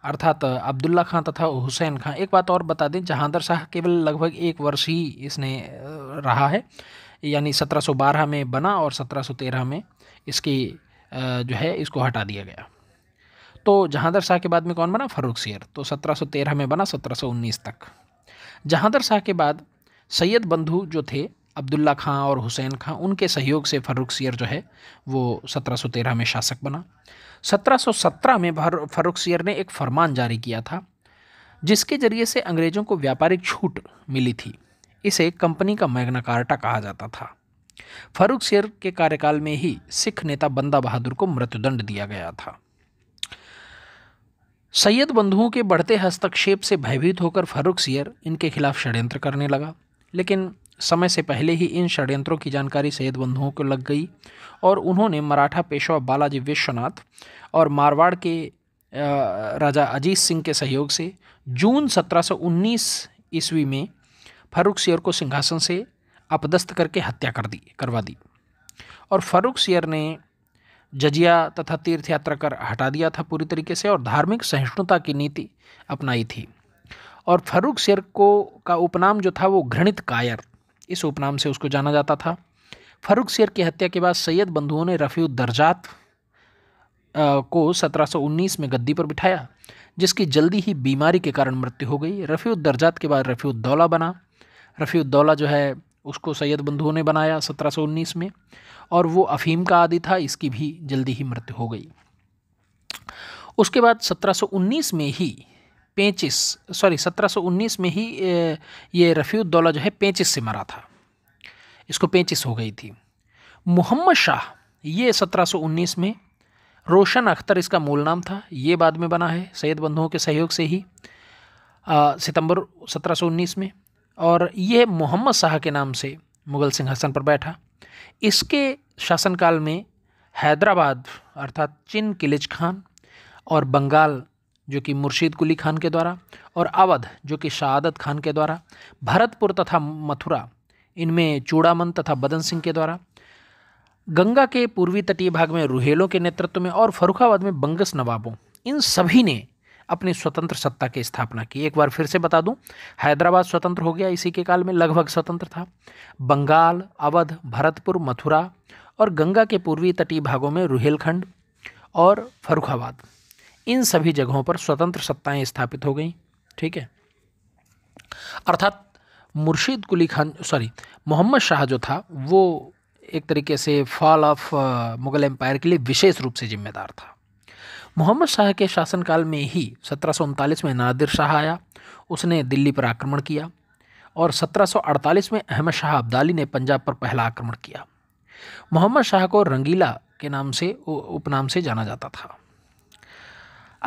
अर्थात अब्दुल्ला खां तथा हुसैन खां एक बात और बता दें जहांदर शाह केवल लगभग एक वर्ष ही इसने रहा है यानी 1712 में बना और 1713 में इसकी जो है इसको हटा दिया गया तो जहांदर शाह के बाद में कौन बना फरूख शेर तो 1713 में बना 1719 तक जहांदर शाह के बाद सैयद बंधु जो थे अब्दुल्ला खां और हुसैन खां उनके सहयोग से फरूख शेर जो है वो सत्रह में शासक बना 1717 में सियर ने एक फरमान जारी किया था जिसके जरिए से अंग्रेज़ों को व्यापारिक छूट मिली थी इसे कंपनी का मैग्ना कार्टा कहा जाता था फर्रुख सियर के कार्यकाल में ही सिख नेता बंदा बहादुर को मृत्युदंड दिया गया था सैयद बंधुओं के बढ़ते हस्तक्षेप से भयभीत होकर फरूख सियर इनके खिलाफ षड्यंत्र करने लगा लेकिन समय से पहले ही इन षड्यंत्रों की जानकारी सैयद बंधुओं को लग गई और उन्होंने मराठा पेशवा बालाजी विश्वनाथ और मारवाड़ के राजा अजीत सिंह के सहयोग से जून 1719 ईस्वी में फारूक सियर को सिंहासन से अपदस्थ करके हत्या कर दी करवा दी और फारूक सियर ने जजिया तथा तीर्थ यात्रा कर हटा दिया था पूरी तरीके से और धार्मिक सहिष्णुता की नीति अपनाई थी और फारूक शेर को का उपनाम जो था वो घृणित कायर इस उपनाम से उसको जाना जाता था फरूख शेर की हत्या के बाद सैयद बंधुओं ने रफ़ी दर्जात को 1719 में गद्दी पर बिठाया जिसकी जल्दी ही बीमारी के कारण मृत्यु हो गई रफ़ी दर्जात के बाद रफ़ी बना रफ़ी उद्दौला जो है उसको सैयद बंधुओं ने बनाया 1719 में और वो अफीम का आदि था इसकी भी जल्दी ही मृत्यु हो गई उसके बाद 1719 में ही पेंचिस सॉरी 1719 में ही ये रफ़ीउद्दौला जो है पैंतीस से मरा था इसको पैंतीस हो गई थी मोहम्मद शाह ये 1719 में रोशन अख्तर इसका मूल नाम था ये बाद में बना है सैयद बंधुओं के सहयोग से ही आ, सितंबर 1719 में और ये मोहम्मद शाह के नाम से मुग़ल सिंहासन पर बैठा इसके शासनकाल में हैदराबाद अर्थात चिन किलिज खान और बंगाल जो कि मुर्शीद कुली खान के द्वारा और अवध जो कि शहादत खान के द्वारा भरतपुर तथा मथुरा इनमें चूड़ामन तथा बदन सिंह के द्वारा गंगा के पूर्वी तटीय भाग में रुहेलों के नेतृत्व में और फरुखाबाद में बंगस नवाबों इन सभी ने अपनी स्वतंत्र सत्ता की स्थापना की एक बार फिर से बता दूं हैदराबाद स्वतंत्र हो गया इसी के काल में लगभग स्वतंत्र था बंगाल अवध भरतपुर मथुरा और गंगा के पूर्वी तटीय भागों में रुहेलखंड और फरुखाबाद इन सभी जगहों पर स्वतंत्र सत्ताएं स्थापित हो गई ठीक है अर्थात मुर्शीद कुली खान सॉरी मोहम्मद शाह जो था वो एक तरीके से फॉल ऑफ मुग़ल एम्पायर के लिए विशेष रूप से जिम्मेदार था मोहम्मद शाह के शासनकाल में ही सत्रह में नादिर शाह आया उसने दिल्ली पर आक्रमण किया और 1748 में अहमद शाह अब्दाली ने पंजाब पर पहला आक्रमण किया मोहम्मद शाह को रंगीला के नाम से उपनाम से जाना जाता था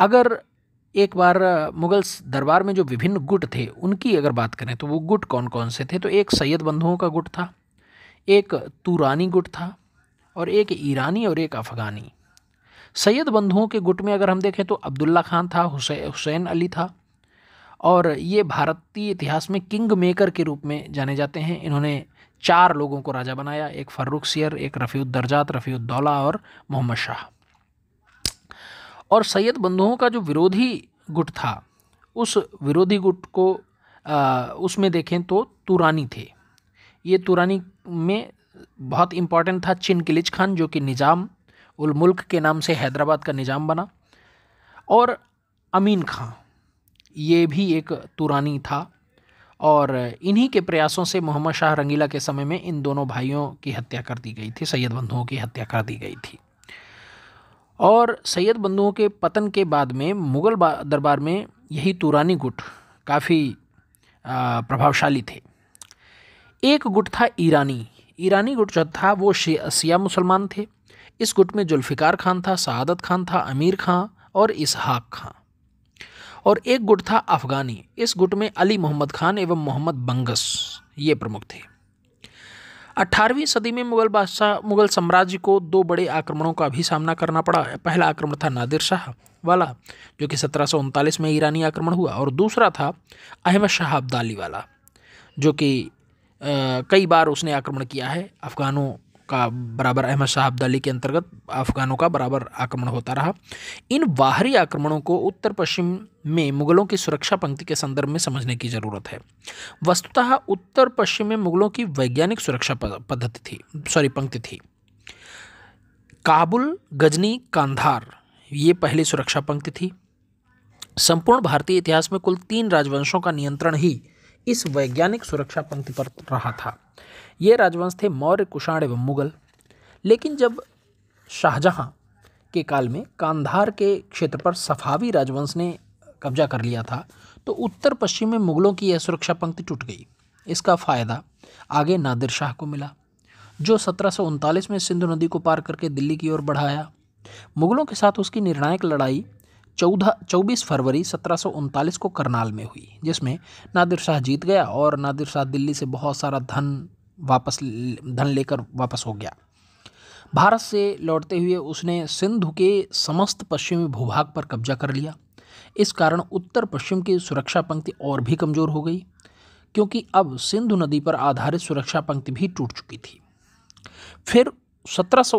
अगर एक बार मुगल्स दरबार में जो विभिन्न गुट थे उनकी अगर बात करें तो वो गुट कौन कौन से थे तो एक सैयद बंधुओं का गुट था एक तूरानी गुट था और एक ईरानी और एक अफ़गानी सैयद बंधुओं के गुट में अगर हम देखें तो अब्दुल्ला खान था हुसैन अली था और ये भारतीय इतिहास में किंग मेकर के रूप में जाने जाते हैं इन्होंने चार लोगों को राजा बनाया एक फ़र्रुख सियर एक रफ़ी रफ़ीउद्दौला और मोहम्मद शाह और सैयद बंधुओं का जो विरोधी गुट था उस विरोधी गुट को उसमें देखें तो तुरानी थे ये तुरानी में बहुत इम्पॉर्टेंट था चिन किलिच खान जो कि निज़ाम उल मुल्क के नाम से हैदराबाद का निज़ाम बना और अमीन खां ये भी एक तुरानी था और इन्हीं के प्रयासों से मोहम्मद शाह रंगीला के समय में इन दोनों भाइयों की हत्या कर दी गई थी सैयद बंधुओं की हत्या कर दी गई थी और सैयद बंधुओं के पतन के बाद में मुग़ल दरबार में यही तुरानी गुट काफ़ी प्रभावशाली थे एक गुट था ईरानी ईरानी गुट जो था वो सिया मुसलमान थे इस गुट में जुल्फ़िकार खान था सआदत खान था अमीर खां और इसहाक खां और एक गुट था अफ़गानी इस गुट में अली मोहम्मद खान एवं मोहम्मद बंगस ये प्रमुख थे अट्ठारहवीं सदी में मुगल बादशाह मुगल साम्राज्य को दो बड़े आक्रमणों का भी सामना करना पड़ा पहला आक्रमण था नादिर शाह वाला जो कि सत्रह में ईरानी आक्रमण हुआ और दूसरा था अहमद शाह अब्दाली वाला जो कि कई बार उसने आक्रमण किया है अफ़गानों का बराबर अहमद शाह अब्दाली के अंतर्गत अफगानों का बराबर आक्रमण होता रहा इन बाहरी आक्रमणों को उत्तर पश्चिम में मुगलों की सुरक्षा पंक्ति के संदर्भ में समझने की ज़रूरत है वस्तुतः उत्तर पश्चिम में मुगलों की वैज्ञानिक सुरक्षा पद्धति थी सॉरी पंक्ति थी काबुल गजनी कांधार ये पहली सुरक्षा पंक्ति थी संपूर्ण भारतीय इतिहास में कुल तीन राजवंशों का नियंत्रण ही इस वैज्ञानिक सुरक्षा पंक्ति पर रहा था ये राजवंश थे मौर्य कुषाण एवं मुगल लेकिन जब शाहजहाँ के काल में कांधार के क्षेत्र पर सफावी राजवंश ने कब्जा कर लिया था तो उत्तर पश्चिम में मुगलों की यह सुरक्षा पंक्ति टूट गई इसका फ़ायदा आगे नादिर शाह को मिला जो सत्रह में सिंधु नदी को पार करके दिल्ली की ओर बढ़ाया मुगलों के साथ उसकी निर्णायक लड़ाई चौदह चौबीस फरवरी सत्रह को करनाल में हुई जिसमें नादिर शाह जीत गया और नादिर शाह दिल्ली से बहुत सारा धन वापस धन लेकर वापस हो गया भारत से लौटते हुए उसने सिंधु के समस्त पश्चिमी भूभाग पर कब्जा कर लिया इस कारण उत्तर पश्चिम की सुरक्षा पंक्ति और भी कमज़ोर हो गई क्योंकि अब सिंधु नदी पर आधारित सुरक्षा पंक्ति भी टूट चुकी थी फिर सत्रह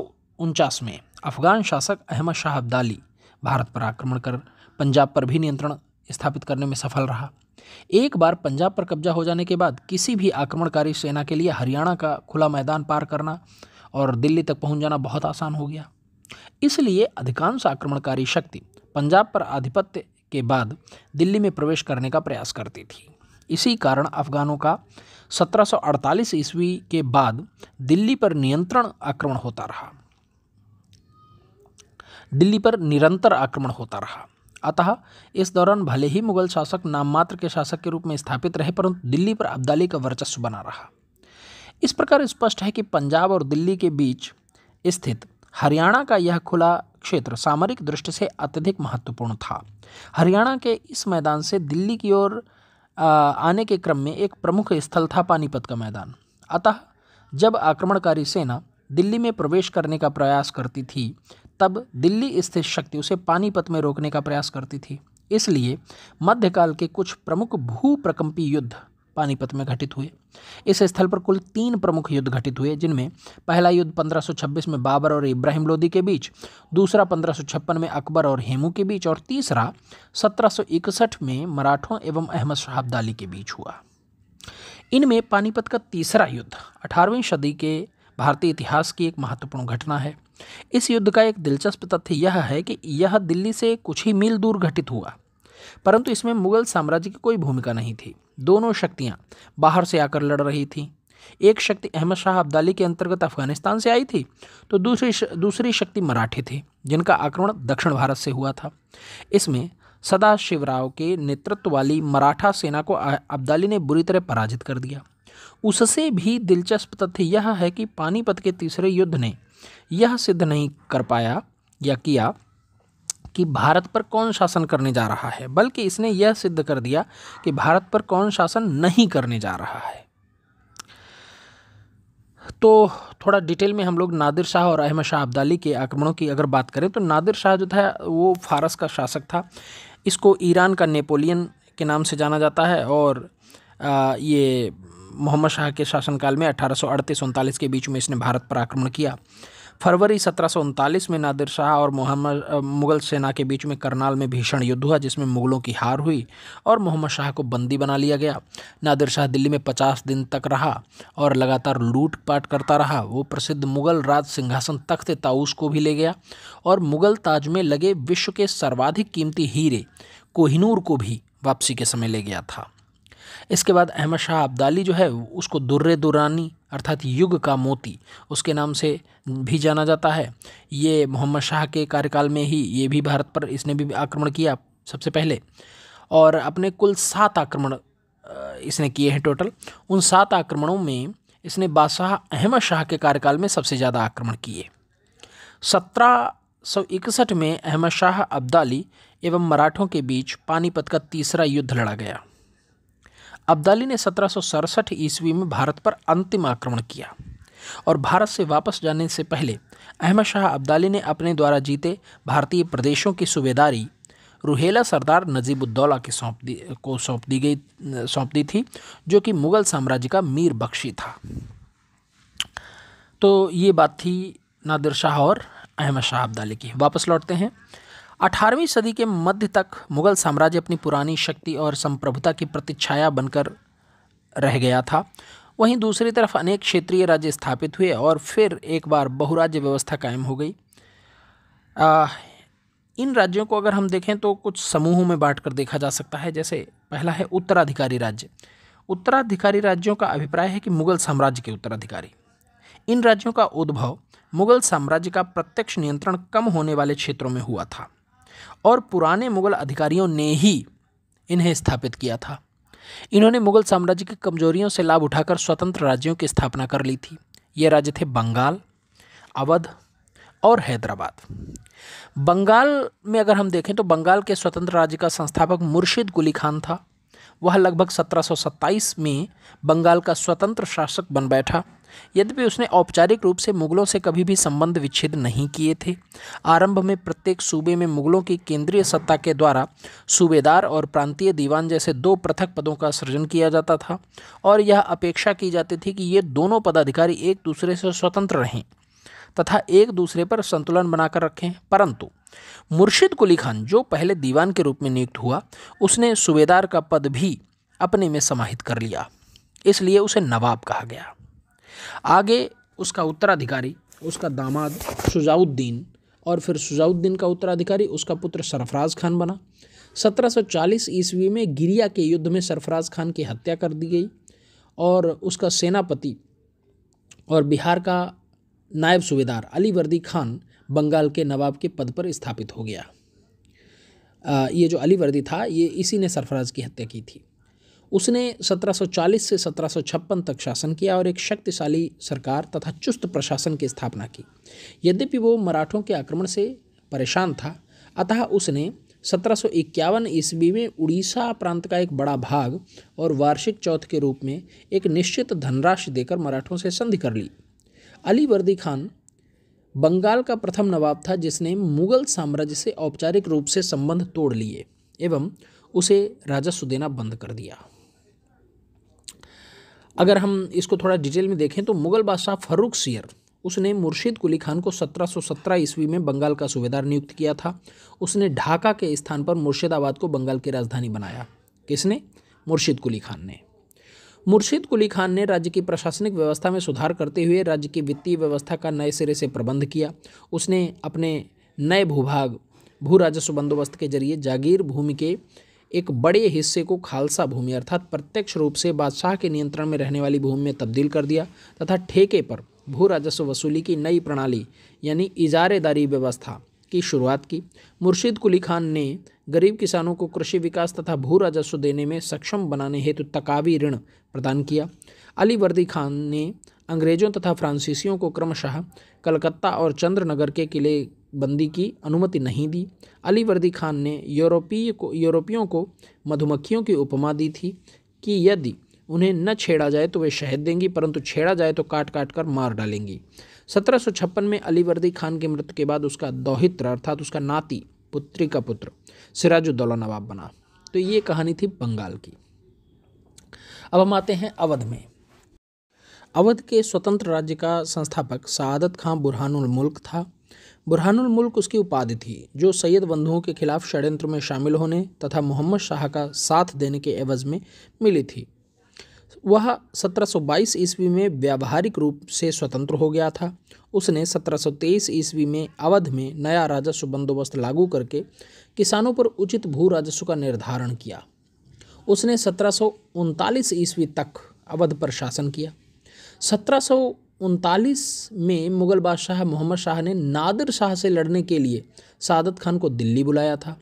में अफगान शासक अहमद शाह अब्दाली भारत पर आक्रमण कर पंजाब पर भी नियंत्रण स्थापित करने में सफल रहा एक बार पंजाब पर कब्जा हो जाने के बाद किसी भी आक्रमणकारी सेना के लिए हरियाणा का खुला मैदान पार करना और दिल्ली तक पहुंच जाना बहुत आसान हो गया इसलिए अधिकांश आक्रमणकारी शक्ति पंजाब पर आधिपत्य के बाद दिल्ली में प्रवेश करने का प्रयास करती थी इसी कारण अफगानों का 1748 ईस्वी के बाद दिल्ली पर नियंत्रण आक्रमण होता रहा दिल्ली पर निरंतर आक्रमण होता रहा अतः इस दौरान भले ही मुगल शासक नाममात्र के शासक के रूप में स्थापित रहे परंतु दिल्ली पर अब्दाली का वर्चस्व बना रहा इस प्रकार स्पष्ट है कि पंजाब और दिल्ली के बीच स्थित हरियाणा का यह खुला क्षेत्र सामरिक दृष्टि से अत्यधिक महत्वपूर्ण था हरियाणा के इस मैदान से दिल्ली की ओर आने के क्रम में एक प्रमुख स्थल था पानीपत का मैदान अतः जब आक्रमणकारी सेना दिल्ली में प्रवेश करने का प्रयास करती थी तब दिल्ली स्थित शक्ति उसे पानीपत में रोकने का प्रयास करती थी इसलिए मध्यकाल के कुछ प्रमुख भूप्रकंपी युद्ध पानीपत में घटित हुए इस स्थल पर कुल तीन प्रमुख युद्ध घटित हुए जिनमें पहला युद्ध 1526 में बाबर और इब्राहिम लोदी के बीच दूसरा 1556 में अकबर और हेमू के बीच और तीसरा 1761 में मराठों एवं अहमद शहाब्दाली के बीच हुआ इनमें पानीपत का तीसरा युद्ध अठारहवीं सदी के भारतीय इतिहास की एक महत्वपूर्ण घटना है इस युद्ध का एक दिलचस्प तथ्य यह है कि यह दिल्ली से कुछ ही मील दूर घटित हुआ परंतु इसमें मुगल साम्राज्य की कोई भूमिका नहीं थी दोनों शक्तियाँ बाहर से आकर लड़ रही थीं एक शक्ति अहमद शाह अब्दाली के अंतर्गत अफगानिस्तान से आई थी तो दूसरी दूसरी शक्ति मराठी थी जिनका आक्रमण दक्षिण भारत से हुआ था इसमें सदा शिवराव के नेतृत्व वाली मराठा सेना को अब्दाली ने बुरी तरह पराजित कर दिया उससे भी दिलचस्प तथ्य यह है कि पानीपत के तीसरे युद्ध ने यह सिद्ध नहीं कर पाया या किया कि भारत पर कौन शासन करने जा रहा है बल्कि इसने यह सिद्ध कर दिया कि भारत पर कौन शासन नहीं करने जा रहा है तो थोड़ा डिटेल में हम लोग नादिर शाह और अहमद शाह अब्दाली के आक्रमणों की अगर बात करें तो नादिर शाह जो था वो फारस का शासक था इसको ईरान का नेपोलियन के नाम से जाना जाता है और आ, ये मोहम्मद शाह के शासनकाल में अठारह सौ के बीच में इसने भारत पर आक्रमण किया फरवरी सत्रह में नादिर शाह और मोहम्मद मुगल सेना के बीच में करनाल में भीषण युद्ध हुआ जिसमें मुगलों की हार हुई और मोहम्मद शाह को बंदी बना लिया गया नादिर शाह दिल्ली में 50 दिन तक रहा और लगातार लूटपाट करता रहा वो प्रसिद्ध मुगल राज सिंहासन तख्त ताऊस को भी ले गया और मुगल ताज में लगे विश्व के सर्वाधिक कीमती हीरे कोहिनूर को भी वापसी के समय ले गया था इसके बाद अहमद शाह अब्दाली जो है उसको दुर्र दुरानी अर्थात युग का मोती उसके नाम से भी जाना जाता है ये मोहम्मद शाह के कार्यकाल में ही ये भी भारत पर इसने भी आक्रमण किया सबसे पहले और अपने कुल सात आक्रमण इसने किए हैं टोटल उन सात आक्रमणों में इसने बादशाह अहमद शाह के कार्यकाल में सबसे ज़्यादा आक्रमण किए सत्रह सौ इकसठ में अहमद शाह अब्दाली एवं मराठों के बीच पानीपत का तीसरा युद्ध लड़ा गया अब्दाली ने सत्रह ईस्वी में भारत पर अंतिम आक्रमण किया और भारत से वापस जाने से पहले अहमद शाह अब्दाली ने अपने द्वारा जीते भारतीय प्रदेशों की सूबेदारी रुहेला सरदार नजीबुद्दौला के सौंप दी को सौंप दी गई सौंप दी थी जो कि मुग़ल साम्राज्य का मीर बख्शी था तो ये बात थी नादिर शाह और अहमद शाह अब्दाली की वापस लौटते हैं अठारहवीं सदी के मध्य तक मुगल साम्राज्य अपनी पुरानी शक्ति और संप्रभुता की प्रतिच्छाया बनकर रह गया था वहीं दूसरी तरफ अनेक क्षेत्रीय राज्य स्थापित हुए और फिर एक बार बहुराज्य व्यवस्था कायम हो गई आ, इन राज्यों को अगर हम देखें तो कुछ समूहों में बांट कर देखा जा सकता है जैसे पहला है उत्तराधिकारी राज्य उत्तराधिकारी राज्यों का अभिप्राय है कि मुगल साम्राज्य के उत्तराधिकारी इन राज्यों का उद्भव मुगल साम्राज्य का प्रत्यक्ष नियंत्रण कम होने वाले क्षेत्रों में हुआ था और पुराने मुग़ल अधिकारियों ने ही इन्हें स्थापित किया था इन्होंने मुग़ल साम्राज्य की कमजोरियों से लाभ उठाकर स्वतंत्र राज्यों की स्थापना कर ली थी ये राज्य थे बंगाल अवध और हैदराबाद बंगाल में अगर हम देखें तो बंगाल के स्वतंत्र राज्य का संस्थापक मुर्शिद गुली खान था वह लगभग 1727 में बंगाल का स्वतंत्र शासक बन बैठा यद्यपि उसने औपचारिक रूप से मुगलों से कभी भी संबंध विच्छेद नहीं किए थे आरंभ में प्रत्येक सूबे में मुगलों की केंद्रीय सत्ता के द्वारा सूबेदार और प्रांतीय दीवान जैसे दो पृथक पदों का सृजन किया जाता था और यह अपेक्षा की जाती थी कि ये दोनों पदाधिकारी एक दूसरे से स्वतंत्र रहें तथा एक दूसरे पर संतुलन बनाकर रखें परंतु मुर्शिद कुली खान जो पहले दीवान के रूप में नियुक्त हुआ उसने सूबेदार का पद भी अपने में समाहित कर लिया इसलिए उसे नवाब कहा गया आगे उसका उत्तराधिकारी उसका दामाद शुजाउद्दीन और फिर शुजाउद्दीन का उत्तराधिकारी उसका पुत्र सरफराज खान बना 1740 ईस्वी में गिरिया के युद्ध में सरफराज खान की हत्या कर दी गई और उसका सेनापति और बिहार का नायब सूबेदार अलीवर्दी खान बंगाल के नवाब के पद पर स्थापित हो गया ये जो अली वर्दी था ये इसी ने सरफराज की हत्या की थी उसने 1740 से 1756 तक शासन किया और एक शक्तिशाली सरकार तथा चुस्त प्रशासन की स्थापना की यद्यपि वो मराठों के आक्रमण से परेशान था अतः उसने सत्रह ईस्वी में उड़ीसा प्रांत का एक बड़ा भाग और वार्षिक चौथ के रूप में एक निश्चित धनराशि देकर मराठों से संधि कर ली अली वर्दी खान बंगाल का प्रथम नवाब था जिसने मुगल साम्राज्य से औपचारिक रूप से संबंध तोड़ लिए एवं उसे राजस्व देना बंद कर दिया अगर हम इसको थोड़ा डिटेल में देखें तो मुग़ल बादशाह फ़र्रुख सियर उसने मुर्शिद कुली खान को 1717 ईस्वी में बंगाल का सूबेदार नियुक्त किया था उसने ढाका के स्थान पर मुर्शिदाबाद को बंगाल की राजधानी बनाया किसने मुर्शिद कुली खान ने मुर्शिद कुली खान ने राज्य की प्रशासनिक व्यवस्था में सुधार करते हुए राज्य की वित्तीय व्यवस्था का नए सिरे से प्रबंध किया उसने अपने नए भूभाग भू राजस्व बंदोबस्त के जरिए जागीर भूमि के एक बड़े हिस्से को खालसा भूमि अर्थात प्रत्यक्ष रूप से बादशाह के नियंत्रण में रहने वाली भूमि में तब्दील कर दिया तथा ठेके पर भू राजस्व वसूली की नई प्रणाली यानी इजारेदारी व्यवस्था की शुरुआत की मुर्शिद कुली खान ने गरीब किसानों को कृषि विकास तथा भू राजस्व देने में सक्षम बनाने हेतु तकावी ऋण प्रदान किया अली वर्दी खान ने अंग्रेजों तथा फ्रांसीसियों को क्रमशः कलकत्ता और चंद्रनगर के किले बंदी की अनुमति नहीं दी अली वर्दी खान ने यूरोपीय को यूरोपियों को मधुमक्खियों की उपमा दी थी कि यदि उन्हें न छेड़ा जाए तो वे शहद देंगी परंतु छेड़ा जाए तो काट काट कर मार डालेंगी सत्रह में अली वर्दी खान की मृत्यु के बाद उसका दोहित्र अर्थात उसका नाती पुत्री का पुत्र सिराजुद्दौला नवाब बना तो ये कहानी थी बंगाल की अब हम आते हैं अवध में अवध के स्वतंत्र राज्य का संस्थापक सादत खां बुरहानुल मुल्क था बुरहानुल मुल्क उसकी उपाधि थी जो सैयद बंधुओं के खिलाफ षड्यंत्र में शामिल होने तथा मोहम्मद शाह का साथ देने के एवज़ में मिली थी वह 1722 ईस्वी में व्यावहारिक रूप से स्वतंत्र हो गया था उसने 1723 ईस्वी में अवध में नया राजस्व बंदोबस्त लागू करके किसानों पर उचित भू राजस्व का निर्धारण किया उसने सत्रह ईस्वी तक अवध पर शासन किया सत्रह उनतालीस में मुग़ल बादशाह मोहम्मद शाह ने नादिर शाह से लड़ने के लिए सादत खान को दिल्ली बुलाया था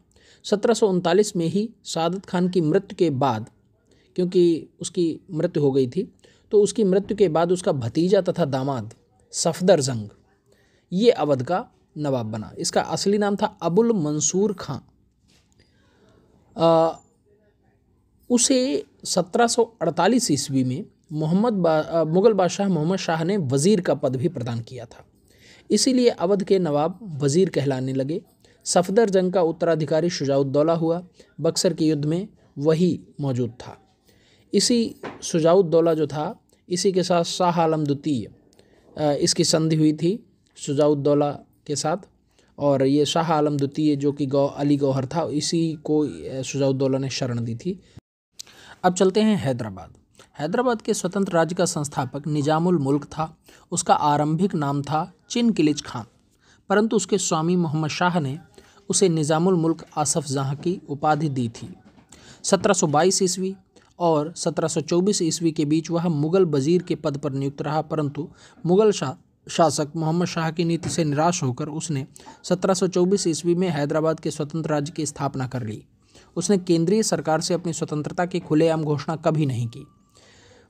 सत्रह में ही सादत खान की मृत्यु के बाद क्योंकि उसकी मृत्यु हो गई थी तो उसकी मृत्यु के बाद उसका भतीजा तथा दामाद सफदर जंग ये अवध का नवाब बना इसका असली नाम था अबुल मंसूर खां आ, उसे 1748 ईस्वी में मोहम्मद बा, मुग़ल बादशाह मोहम्मद शाह ने वज़ीर का पद भी प्रदान किया था इसीलिए अवध के नवाब वज़ीर कहलाने लगे सफदर जंग का उत्तराधिकारी शुजाउद्दौला हुआ बक्सर के युद्ध में वही मौजूद था इसी शुजाउद्दौला जो था इसी के साथ शाह आलम द्वितीय इसकी संधि हुई थी शुजाउद्दौला के साथ और ये शाह आलम द्वितीय जो कि गौ अली गौहर था इसी को शुजाउद्दौला ने शरण दी थी अब चलते हैं हैदराबाद हैदराबाद के स्वतंत्र राज्य का संस्थापक निजामुल मुल्क था उसका आरंभिक नाम था चिन किलिज खान परंतु उसके स्वामी मोहम्मद शाह ने उसे निज़ामुल मुल्क आसफ जहाँ की उपाधि दी थी 1722 ईस्वी और 1724 ईस्वी के बीच वह मुग़ल वजीर के पद पर नियुक्त रहा परंतु मुग़ल शाह शासक मोहम्मद शाह की नीति से निराश होकर उसने 1724 ईस्वी में हैदराबाद के स्वतंत्र राज्य की स्थापना कर ली उसने केंद्रीय सरकार से अपनी स्वतंत्रता की खुलेआम घोषणा कभी नहीं की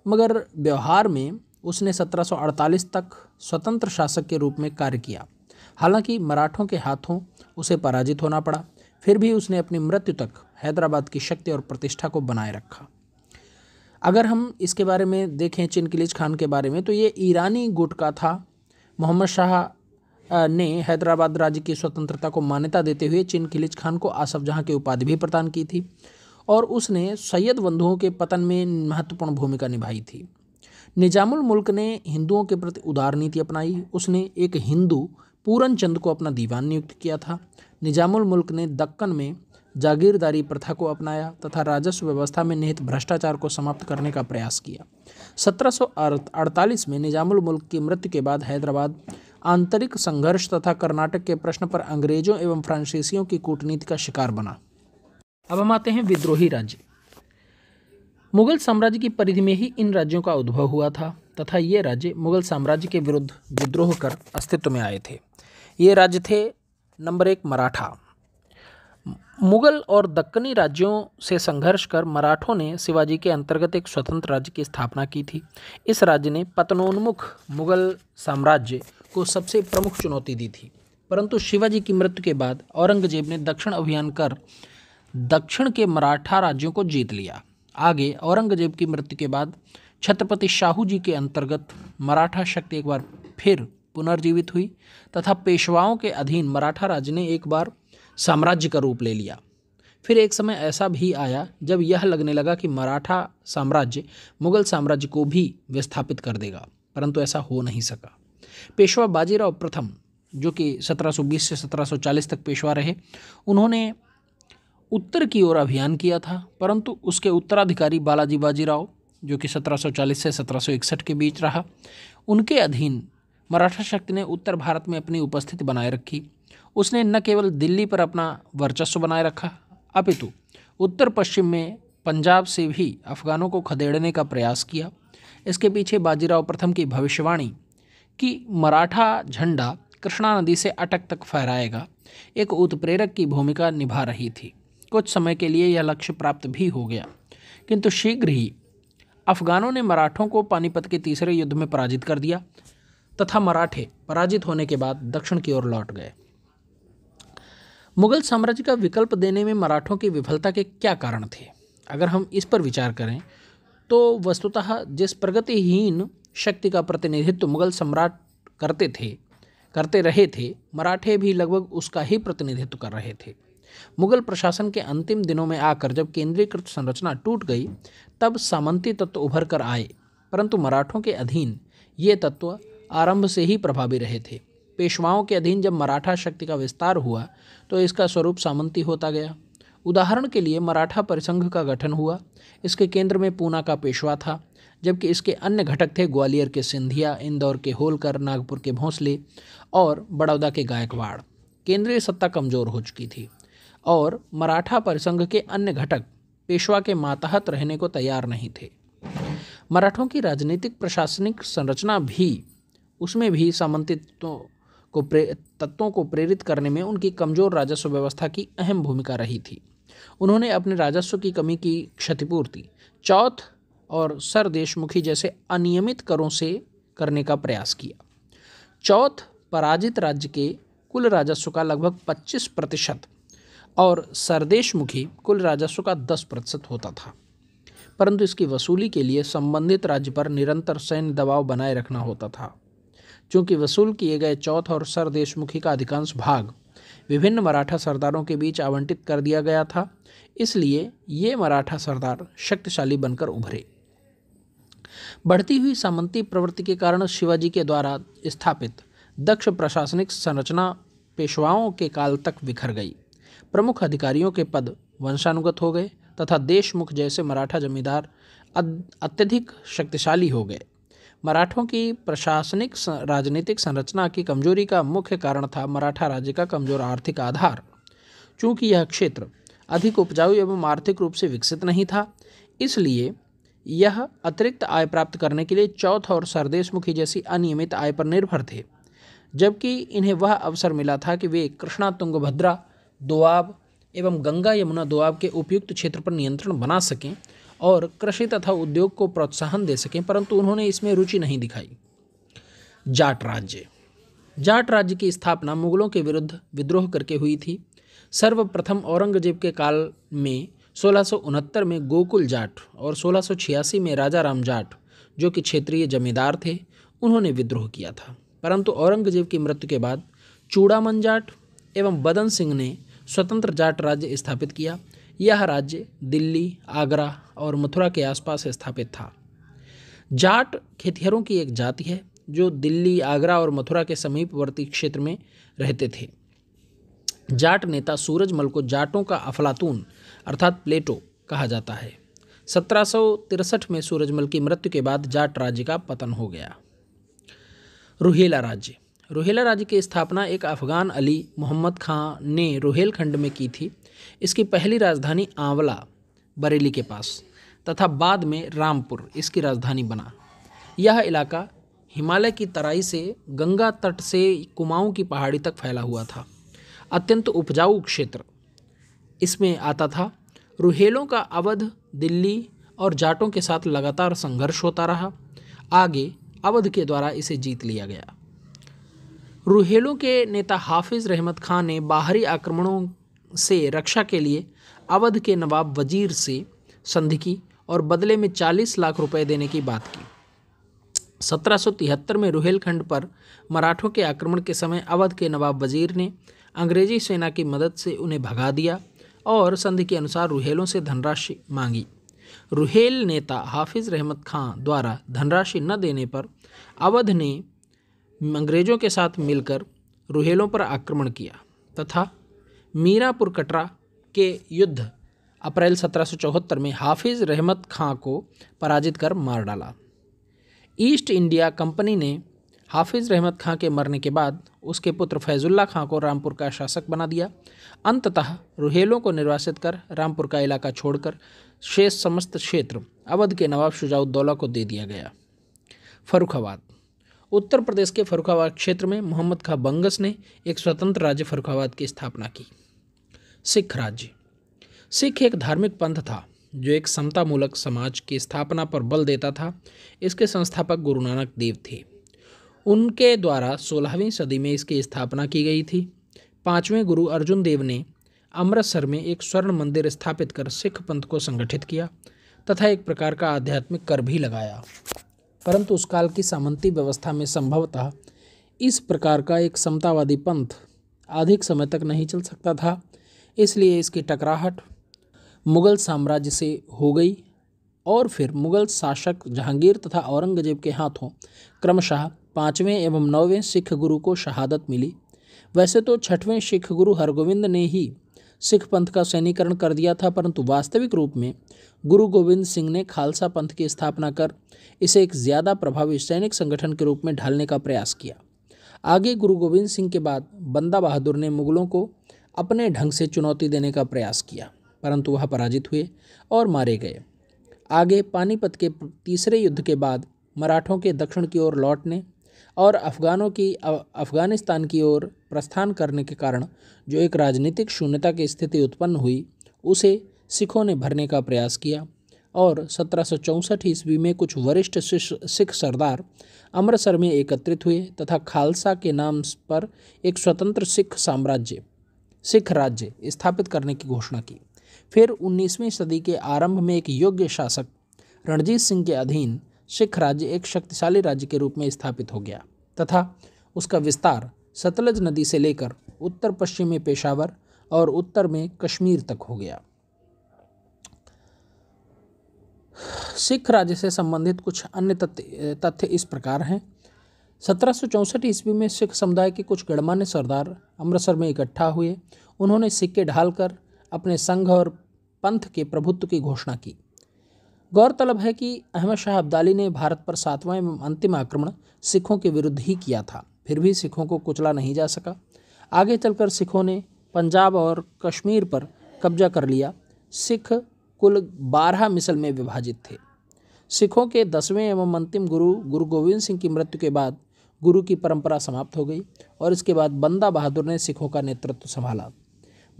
मगर व्यवहार में उसने 1748 तक स्वतंत्र शासक के रूप में कार्य किया हालांकि मराठों के हाथों उसे पराजित होना पड़ा फिर भी उसने अपनी मृत्यु तक हैदराबाद की शक्ति और प्रतिष्ठा को बनाए रखा अगर हम इसके बारे में देखें चिनकिलिज खान के बारे में तो ये ईरानी गुट का था मोहम्मद शाह ने हैदराबाद राज्य की स्वतंत्रता को मान्यता देते हुए चिनकिलिज खान को आसफ जहाँ की उपाधि भी प्रदान की थी और उसने सैयद बंधुओं के पतन में महत्वपूर्ण भूमिका निभाई थी निजामुल मुल्क ने हिंदुओं के प्रति उदार नीति अपनाई उसने एक हिंदू पूरन चंद को अपना दीवान नियुक्त किया था निजामुल मुल्क ने दक्कन में जागीरदारी प्रथा को अपनाया तथा राजस्व व्यवस्था में निहित भ्रष्टाचार को समाप्त करने का प्रयास किया 1748 में निजामुल मुल्क की मृत्यु के बाद हैदराबाद आंतरिक संघर्ष तथा कर्नाटक के प्रश्न पर अंग्रेजों एवं फ्रांसीसियों की कूटनीति का शिकार बना अब हम आते हैं विद्रोही राज्य मुगल साम्राज्य की परिधि में ही इन राज्यों का उद्भव हुआ था तथा ये राज्य मुगल साम्राज्य के विरुद्ध विद्रोह कर अस्तित्व में आए थे ये राज्य थे नंबर एक मराठा मुगल और दक्कनी राज्यों से संघर्ष कर मराठों ने शिवाजी के अंतर्गत एक स्वतंत्र राज्य की स्थापना की थी इस राज्य ने पतनोन्मुख मुगल साम्राज्य को सबसे प्रमुख चुनौती दी थी परंतु शिवाजी की मृत्यु के बाद औरंगजेब ने दक्षिण अभियान कर दक्षिण के मराठा राज्यों को जीत लिया आगे औरंगजेब की मृत्यु के बाद छत्रपति शाहू जी के अंतर्गत मराठा शक्ति एक बार फिर पुनर्जीवित हुई तथा पेशवाओं के अधीन मराठा राज्य ने एक बार साम्राज्य का रूप ले लिया फिर एक समय ऐसा भी आया जब यह लगने लगा कि मराठा साम्राज्य मुगल साम्राज्य को भी विस्थापित कर देगा परंतु ऐसा हो नहीं सका पेशवा बाजीराव प्रथम जो कि 1720 से 1740 तक पेशवा रहे उन्होंने उत्तर की ओर अभियान किया था परंतु उसके उत्तराधिकारी बालाजी बाजीराव जो कि 1740 से 1761 के बीच रहा उनके अधीन मराठा शक्ति ने उत्तर भारत में अपनी उपस्थिति बनाए रखी उसने न केवल दिल्ली पर अपना वर्चस्व बनाए रखा अपितु उत्तर पश्चिम में पंजाब से भी अफगानों को खदेड़ने का प्रयास किया इसके पीछे बाजीराव प्रथम की भविष्यवाणी कि मराठा झंडा कृष्णा नदी से अटक तक फहराएगा एक उत्प्रेरक की भूमिका निभा रही थी कुछ समय के लिए यह लक्ष्य प्राप्त भी हो गया किंतु शीघ्र ही अफगानों ने मराठों को पानीपत के तीसरे युद्ध में पराजित कर दिया तथा मराठे पराजित होने के बाद दक्षिण की ओर लौट गए मुगल साम्राज्य का विकल्प देने में मराठों की विफलता के क्या कारण थे अगर हम इस पर विचार करें तो वस्तुतः जिस प्रगतिहीन शक्ति का प्रतिनिधित्व मुगल सम्राट करते थे करते रहे थे मराठे भी लगभग उसका ही प्रतिनिधित्व कर रहे थे मुगल प्रशासन के अंतिम दिनों में आकर जब केंद्रीकृत संरचना टूट गई तब सामंती तत्व उभर कर आए परंतु मराठों के अधीन ये तत्व आरंभ से ही प्रभावी रहे थे पेशवाओं के अधीन जब मराठा शक्ति का विस्तार हुआ तो इसका स्वरूप सामंती होता गया उदाहरण के लिए मराठा परिसंघ का गठन हुआ इसके केंद्र में पूना का पेशवा था जबकि इसके अन्य घटक थे ग्वालियर के सिंधिया इंदौर के होलकर नागपुर के भोंसले और बड़ौदा के गायकवाड़ केंद्रीय सत्ता कमजोर हो चुकी थी और मराठा परिसंघ के अन्य घटक पेशवा के मातहत रहने को तैयार नहीं थे मराठों की राजनीतिक प्रशासनिक संरचना भी उसमें भी सामंतित्वों को प्रे तत्वों को प्रेरित करने में उनकी कमजोर राजस्व व्यवस्था की अहम भूमिका रही थी उन्होंने अपने राजस्व की कमी की क्षतिपूर्ति चौथ और सर देशमुखी जैसे अनियमित करों से करने का प्रयास किया चौथ पराजित राज्य के कुल राजस्व का लगभग 25 प्रतिशत और सरदेशमुखी कुल राजस्व का दस प्रतिशत होता था परंतु इसकी वसूली के लिए संबंधित राज्य पर निरंतर सैन्य दबाव बनाए रखना होता था चूँकि वसूल किए गए चौथ और सरदेशमुखी का अधिकांश भाग विभिन्न मराठा सरदारों के बीच आवंटित कर दिया गया था इसलिए ये मराठा सरदार शक्तिशाली बनकर उभरे बढ़ती हुई सामंती प्रवृत्ति के कारण शिवाजी के द्वारा स्थापित दक्ष प्रशासनिक संरचना पेशवाओं के काल तक बिखर गई प्रमुख अधिकारियों के पद वंशानुगत हो गए तथा देशमुख जैसे मराठा जमींदार अत्यधिक शक्तिशाली हो गए मराठों की प्रशासनिक राजनीतिक संरचना की कमजोरी का मुख्य कारण था मराठा राज्य का कमजोर आर्थिक आधार चूंकि यह क्षेत्र अधिक उपजाऊ एवं आर्थिक रूप से विकसित नहीं था इसलिए यह अतिरिक्त आय प्राप्त करने के लिए चौथ और सरदेशमुखी जैसी अनियमित आय पर निर्भर थे जबकि इन्हें वह अवसर मिला था कि वे कृष्णा तुंगभद्रा दोआब एवं गंगा यमुना दोआब के उपयुक्त क्षेत्र पर नियंत्रण बना सकें और कृषि तथा उद्योग को प्रोत्साहन दे सकें परंतु उन्होंने इसमें रुचि नहीं दिखाई जाट राज्य जाट राज्य की स्थापना मुगलों के विरुद्ध विद्रोह करके हुई थी सर्वप्रथम औरंगजेब के काल में सोलह में गोकुल जाट और सोलह में राजा राम जाट जो कि क्षेत्रीय जमींदार थे उन्होंने विद्रोह किया था परंतु औरंगजेब की मृत्यु के बाद चूड़ामन जाट एवं बदन सिंह ने स्वतंत्र जाट राज्य स्थापित किया यह राज्य दिल्ली आगरा और मथुरा के आसपास स्थापित था जाट खेतिहरों की एक जाति है जो दिल्ली आगरा और मथुरा के समीपवर्ती क्षेत्र में रहते थे जाट नेता सूरजमल को जाटों का अफलातून अर्थात प्लेटो कहा जाता है सत्रह में सूरजमल की मृत्यु के बाद जाट राज्य का पतन हो गया रुहेला राज्य रोहेला राज्य की स्थापना एक अफगान अली मोहम्मद खां ने रोहेलखंड में की थी इसकी पहली राजधानी आंवला बरेली के पास तथा बाद में रामपुर इसकी राजधानी बना यह इलाका हिमालय की तराई से गंगा तट से कुमाऊं की पहाड़ी तक फैला हुआ था अत्यंत उपजाऊ क्षेत्र इसमें आता था रुहेलों का अवध दिल्ली और जाटों के साथ लगातार संघर्ष होता रहा आगे अवध के द्वारा इसे जीत लिया गया रूहेलों के नेता हाफिज रहमत खां ने बाहरी आक्रमणों से रक्षा के लिए अवध के नवाब वजीर से संधि की और बदले में 40 लाख रुपए देने की बात की 1773 में रुहेलखंड पर मराठों के आक्रमण के समय अवध के नवाब वजीर ने अंग्रेजी सेना की मदद से उन्हें भगा दिया और संधि के अनुसार रुहेलों से धनराशि मांगी रुहेल नेता हाफिज रहमत खां द्वारा धनराशि न देने पर अवध ने अंग्रेज़ों के साथ मिलकर रुहेलों पर आक्रमण किया तथा मीरापुर कटरा के युद्ध अप्रैल 1774 में हाफिज़ रहमत खां को पराजित कर मार डाला ईस्ट इंडिया कंपनी ने हाफिज़ रहमत खां के मरने के बाद उसके पुत्र फैज़ुल्ला खां को रामपुर का शासक बना दिया अंततः रुहेलों को निर्वासित कर रामपुर का इलाका छोड़कर शेष समस्त क्षेत्र अवध के नवाब शुजाउद्दौला को दे दिया गया फरुखाबाद उत्तर प्रदेश के फरुखाबाद क्षेत्र में मोहम्मद खां बंगस ने एक स्वतंत्र राज्य फरुखाबाद की स्थापना की सिख राज्य सिख एक धार्मिक पंथ था जो एक समतामूलक समाज की स्थापना पर बल देता था इसके संस्थापक गुरु नानक देव थे उनके द्वारा सोलहवीं सदी में इसकी स्थापना की गई थी पाँचवें गुरु अर्जुन देव ने अमृतसर में एक स्वर्ण मंदिर स्थापित कर सिख पंथ को संगठित किया तथा एक प्रकार का आध्यात्मिक कर भी लगाया परंतु उस काल की सामंती व्यवस्था में संभवतः इस प्रकार का एक समतावादी पंथ अधिक समय तक नहीं चल सकता था इसलिए इसकी टकराहट मुग़ल साम्राज्य से हो गई और फिर मुग़ल शासक जहांगीर तथा औरंगजेब के हाथों क्रमशः पाँचवें एवं नौवें सिख गुरु को शहादत मिली वैसे तो छठवें सिख गुरु हरगोविंद ने ही सिख पंथ का सैनीकरण कर दिया था परंतु वास्तविक रूप में गुरु गोविंद सिंह ने खालसा पंथ की स्थापना कर इसे एक ज़्यादा प्रभावी सैनिक संगठन के रूप में ढालने का प्रयास किया आगे गुरु गोविंद सिंह के बाद बंदा बहादुर ने मुगलों को अपने ढंग से चुनौती देने का प्रयास किया परंतु वह पराजित हुए और मारे गए आगे पानीपत के तीसरे युद्ध के बाद मराठों के दक्षिण की ओर लौटने और अफगानों की अफगानिस्तान की ओर प्रस्थान करने के कारण जो एक राजनीतिक शून्यता की स्थिति उत्पन्न हुई उसे सिखों ने भरने का प्रयास किया और सत्रह ईस्वी में कुछ वरिष्ठ सिख सरदार अमृतसर में एकत्रित हुए तथा खालसा के नाम पर एक स्वतंत्र सिख साम्राज्य सिख राज्य स्थापित करने की घोषणा की फिर 19वीं सदी के आरंभ में एक योग्य शासक रणजीत सिंह के अधीन सिख राज्य एक शक्तिशाली राज्य के रूप में स्थापित हो गया तथा उसका विस्तार सतलज नदी से लेकर उत्तर पश्चिम में पेशावर और उत्तर में कश्मीर तक हो गया सिख राज्य से संबंधित कुछ अन्य तथ्य तथ्य इस प्रकार हैं सत्रह सौ ईस्वी में सिख समुदाय के कुछ गणमान्य सरदार अमृतसर में इकट्ठा हुए उन्होंने सिक्के ढालकर अपने संघ और पंथ के प्रभुत्व की घोषणा की गौरतलब है कि अहमद शाह अब्दाली ने भारत पर सातवां एवं अंतिम आक्रमण सिखों के विरुद्ध ही किया था फिर भी सिखों को कुचला नहीं जा सका आगे चलकर सिखों ने पंजाब और कश्मीर पर कब्जा कर लिया सिख कुल बारह मिसल में विभाजित थे सिखों के दसवें एवं अंतिम गुरु गुरु गोविंद सिंह की मृत्यु के बाद गुरु की परंपरा समाप्त हो गई और इसके बाद बंदा बहादुर ने सिखों का नेतृत्व संभाला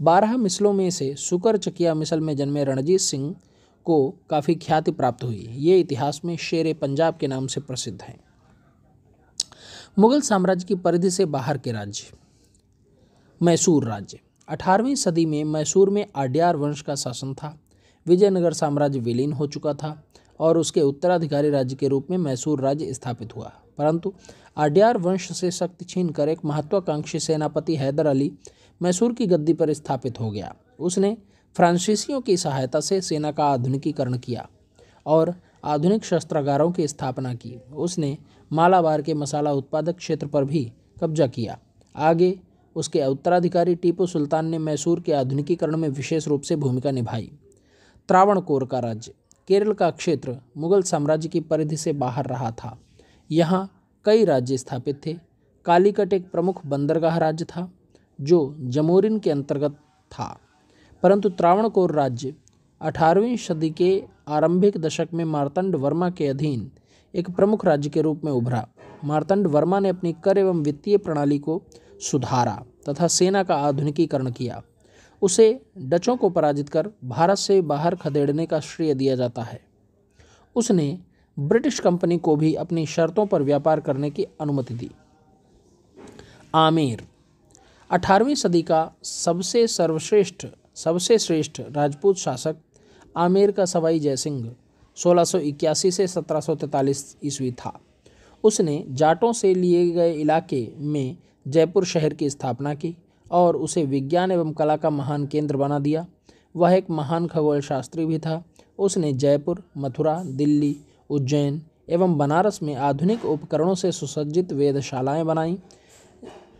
बारह मिसलों में से सुकर चकिया मिसल में जन्मे रणजीत सिंह को काफ़ी ख्याति प्राप्त हुई ये इतिहास में शेर पंजाब के नाम से प्रसिद्ध हैं मुगल साम्राज्य की परिधि से बाहर के राज्य मैसूर राज्य अठारहवीं सदी में मैसूर में आड्यार वंश का शासन था विजयनगर साम्राज्य विलीन हो चुका था और उसके उत्तराधिकारी राज्य के रूप में मैसूर राज्य स्थापित हुआ परंतु आड्यार वंश से शक्ति छीन कर एक महत्वाकांक्षी सेनापति हैदर अली मैसूर की गद्दी पर स्थापित हो गया उसने फ्रांसीसियों की सहायता से सेना का आधुनिकीकरण किया और आधुनिक शस्त्रागारों की स्थापना की उसने मालाबार के मसाला उत्पादक क्षेत्र पर भी कब्जा किया आगे उसके उत्तराधिकारी टीपू सुल्तान ने मैसूर के आधुनिकीकरण में विशेष रूप से भूमिका निभाई त्रावणकोर का राज्य केरल का क्षेत्र मुगल साम्राज्य की परिधि से बाहर रहा था यहाँ कई राज्य स्थापित थे कालीकट एक प्रमुख बंदरगाह राज्य था जो जमोरिन के अंतर्गत था परंतु त्रावणकोर राज्य 18वीं सदी के आरंभिक दशक में मार्तंड वर्मा के अधीन एक प्रमुख राज्य के रूप में उभरा मार्तंड वर्मा ने अपनी कर एवं वित्तीय प्रणाली को सुधारा तथा सेना का आधुनिकीकरण किया उसे डचों को पराजित कर भारत से बाहर खदेड़ने का श्रेय दिया जाता है उसने ब्रिटिश कंपनी को भी अपनी शर्तों पर व्यापार करने की अनुमति दी आमेर 18वीं सदी का सबसे सर्वश्रेष्ठ सबसे श्रेष्ठ राजपूत शासक आमेर का सवाई जयसिंह 1681 से 1743 ईस्वी था उसने जाटों से लिए गए इलाके में जयपुर शहर की स्थापना की और उसे विज्ञान एवं कला का महान केंद्र बना दिया वह एक महान खगोल शास्त्री भी था उसने जयपुर मथुरा दिल्ली उज्जैन एवं बनारस में आधुनिक उपकरणों से सुसज्जित वेदशालाएं बनाईं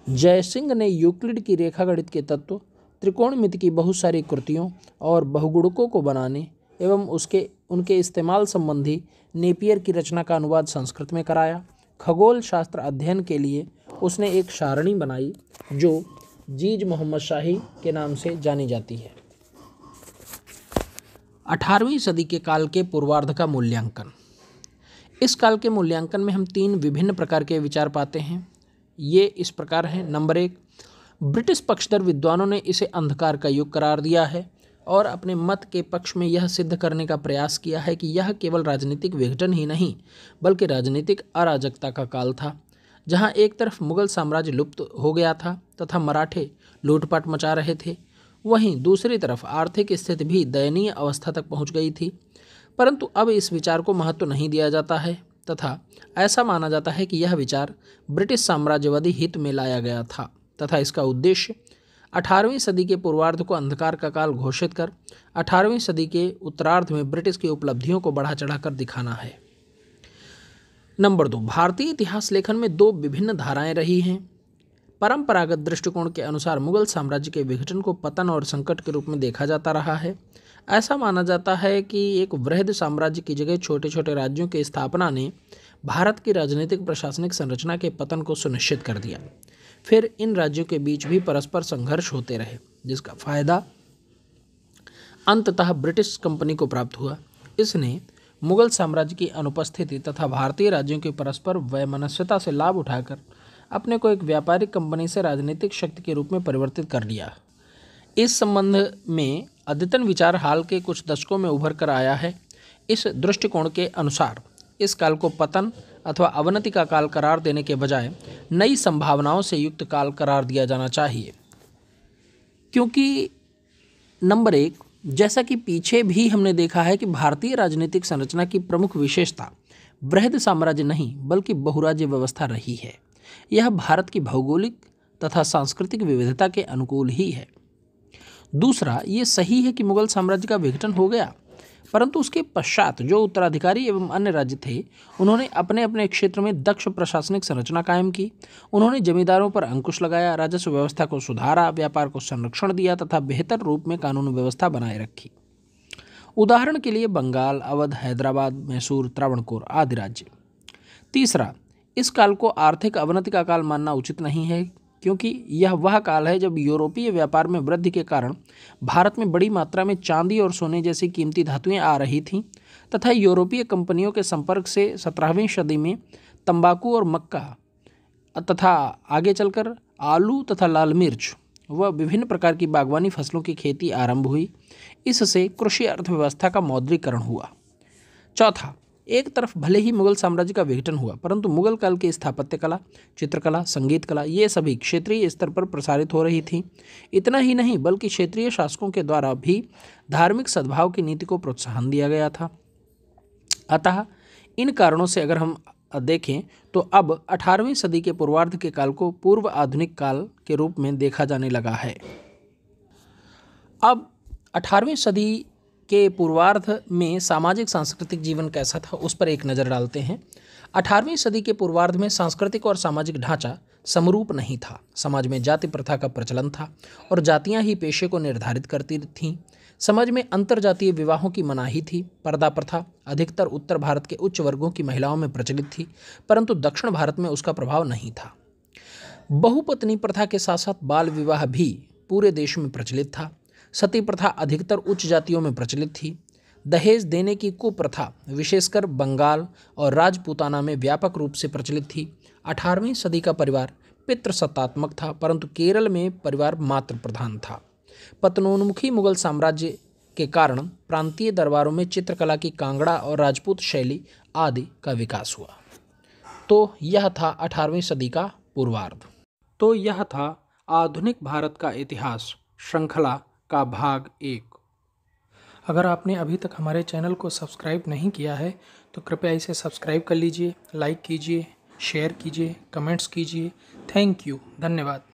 जयसिंह ने यूक्लिड की रेखागणित के तत्व त्रिकोणमिति की बहुत सारी कृतियों और बहुगुणकों को बनाने एवं उसके उनके इस्तेमाल संबंधी नेपियर की रचना का अनुवाद संस्कृत में कराया खगोल शास्त्र अध्ययन के लिए उसने एक सारणी बनाई जो जीज मोहम्मद शाही के नाम से जानी जाती है अठारहवीं सदी के काल के पूर्वार्ध का मूल्यांकन इस काल के मूल्यांकन में हम तीन विभिन्न प्रकार के विचार पाते हैं ये इस प्रकार है नंबर एक ब्रिटिश पक्षधर विद्वानों ने इसे अंधकार का युग करार दिया है और अपने मत के पक्ष में यह सिद्ध करने का प्रयास किया है कि यह केवल राजनीतिक विघटन ही नहीं बल्कि राजनीतिक अराजकता का काल था जहां एक तरफ मुगल साम्राज्य लुप्त हो गया था तथा मराठे लूटपाट मचा रहे थे वहीं दूसरी तरफ आर्थिक स्थिति भी दयनीय अवस्था तक पहुंच गई थी परंतु अब इस विचार को महत्व तो नहीं दिया जाता है तथा ऐसा माना जाता है कि यह विचार ब्रिटिश साम्राज्यवादी हित में लाया गया था तथा इसका उद्देश्य 18वीं सदी के पूर्वार्ध को अंधकार का काल घोषित कर 18वीं सदी के उत्तरार्ध में ब्रिटिश की उपलब्धियों को बढ़ा चढ़ाकर दिखाना है नंबर दो भारतीय इतिहास लेखन में दो विभिन्न धाराएं रही हैं परंपरागत दृष्टिकोण के अनुसार मुगल साम्राज्य के विघटन को पतन और संकट के रूप में देखा जाता रहा है ऐसा माना जाता है कि एक वृहद साम्राज्य की जगह छोटे छोटे राज्यों की स्थापना ने भारत की राजनीतिक प्रशासनिक संरचना के पतन को सुनिश्चित कर दिया फिर इन राज्यों के बीच भी परस्पर संघर्ष होते रहे जिसका फायदा अंततः ब्रिटिश कंपनी को प्राप्त हुआ इसने मुगल साम्राज्य की अनुपस्थिति तथा भारतीय राज्यों की परस्पर वैमनस्यता से लाभ उठाकर अपने को एक व्यापारिक कंपनी से राजनीतिक शक्ति के रूप में परिवर्तित कर लिया इस संबंध में अद्यतन विचार हाल के कुछ दशकों में उभर कर आया है इस दृष्टिकोण के अनुसार इस काल को पतन अथवा अवनति का काल करार देने के बजाय नई संभावनाओं से युक्त काल करार दिया जाना चाहिए क्योंकि नंबर एक जैसा कि पीछे भी हमने देखा है कि भारतीय राजनीतिक संरचना की प्रमुख विशेषता बृहद साम्राज्य नहीं बल्कि बहुराज्य व्यवस्था रही है यह भारत की भौगोलिक तथा सांस्कृतिक विविधता के अनुकूल ही है दूसरा ये सही है कि मुगल साम्राज्य का विघटन हो गया परंतु उसके पश्चात जो उत्तराधिकारी एवं अन्य राज्य थे उन्होंने अपने अपने क्षेत्र में दक्ष प्रशासनिक संरचना कायम की उन्होंने जमींदारों पर अंकुश लगाया राजस्व व्यवस्था को सुधारा व्यापार को संरक्षण दिया तथा बेहतर रूप में कानून व्यवस्था बनाए रखी उदाहरण के लिए बंगाल अवध हैदराबाद मैसूर त्रावणकोर आदि राज्य तीसरा इस काल को आर्थिक अवनति का काल मानना उचित नहीं है क्योंकि यह वह काल है जब यूरोपीय व्यापार में वृद्धि के कारण भारत में बड़ी मात्रा में चांदी और सोने जैसी कीमती धातुएं आ रही थीं तथा यूरोपीय कंपनियों के संपर्क से सत्रहवीं सदी में तंबाकू और मक्का तथा आगे चलकर आलू तथा लाल मिर्च व विभिन्न प्रकार की बागवानी फसलों की खेती आरंभ हुई इससे कृषि अर्थव्यवस्था का मौद्रीकरण हुआ चौथा एक तरफ भले ही मुगल साम्राज्य का विघटन हुआ परंतु मुगल काल की स्थापत्य कला चित्रकला संगीत कला ये सभी क्षेत्रीय स्तर पर प्रसारित हो रही थी इतना ही नहीं बल्कि क्षेत्रीय शासकों के द्वारा भी धार्मिक सद्भाव की नीति को प्रोत्साहन दिया गया था अतः इन कारणों से अगर हम देखें तो अब 18वीं सदी के पूर्वार्ध के काल को पूर्व आधुनिक काल के रूप में देखा जाने लगा है अब 18वीं सदी के पूर्वार्ध में सामाजिक सांस्कृतिक जीवन कैसा था उस पर एक नज़र डालते हैं अठारहवीं सदी के पूर्वार्ध में सांस्कृतिक और सामाजिक ढांचा समरूप नहीं था समाज में जाति प्रथा का प्रचलन था और जातियां ही पेशे को निर्धारित करती थीं समाज में अंतर जातीय विवाहों की मनाही थी पर्दा प्रथा अधिकतर उत्तर भारत के उच्च वर्गों की महिलाओं में प्रचलित थी परंतु दक्षिण भारत में उसका प्रभाव नहीं था बहुपत्नी प्रथा के साथ साथ बाल विवाह भी पूरे देश में प्रचलित था सती प्रथा अधिकतर उच्च जातियों में प्रचलित थी दहेज देने की कुप्रथा विशेषकर बंगाल और राजपूताना में व्यापक रूप से प्रचलित थी अठारहवीं सदी का परिवार पितृसत्तात्मक था परंतु केरल में परिवार मात्र प्रधान था पतनोन्मुखी मुगल साम्राज्य के कारण प्रांतीय दरबारों में चित्रकला की कांगड़ा और राजपूत शैली आदि का विकास हुआ तो यह था अठारहवीं सदी का पूर्वार्ध तो यह था आधुनिक भारत का इतिहास श्रृंखला का भाग एक अगर आपने अभी तक हमारे चैनल को सब्सक्राइब नहीं किया है तो कृपया इसे सब्सक्राइब कर लीजिए लाइक कीजिए शेयर कीजिए कमेंट्स कीजिए थैंक यू धन्यवाद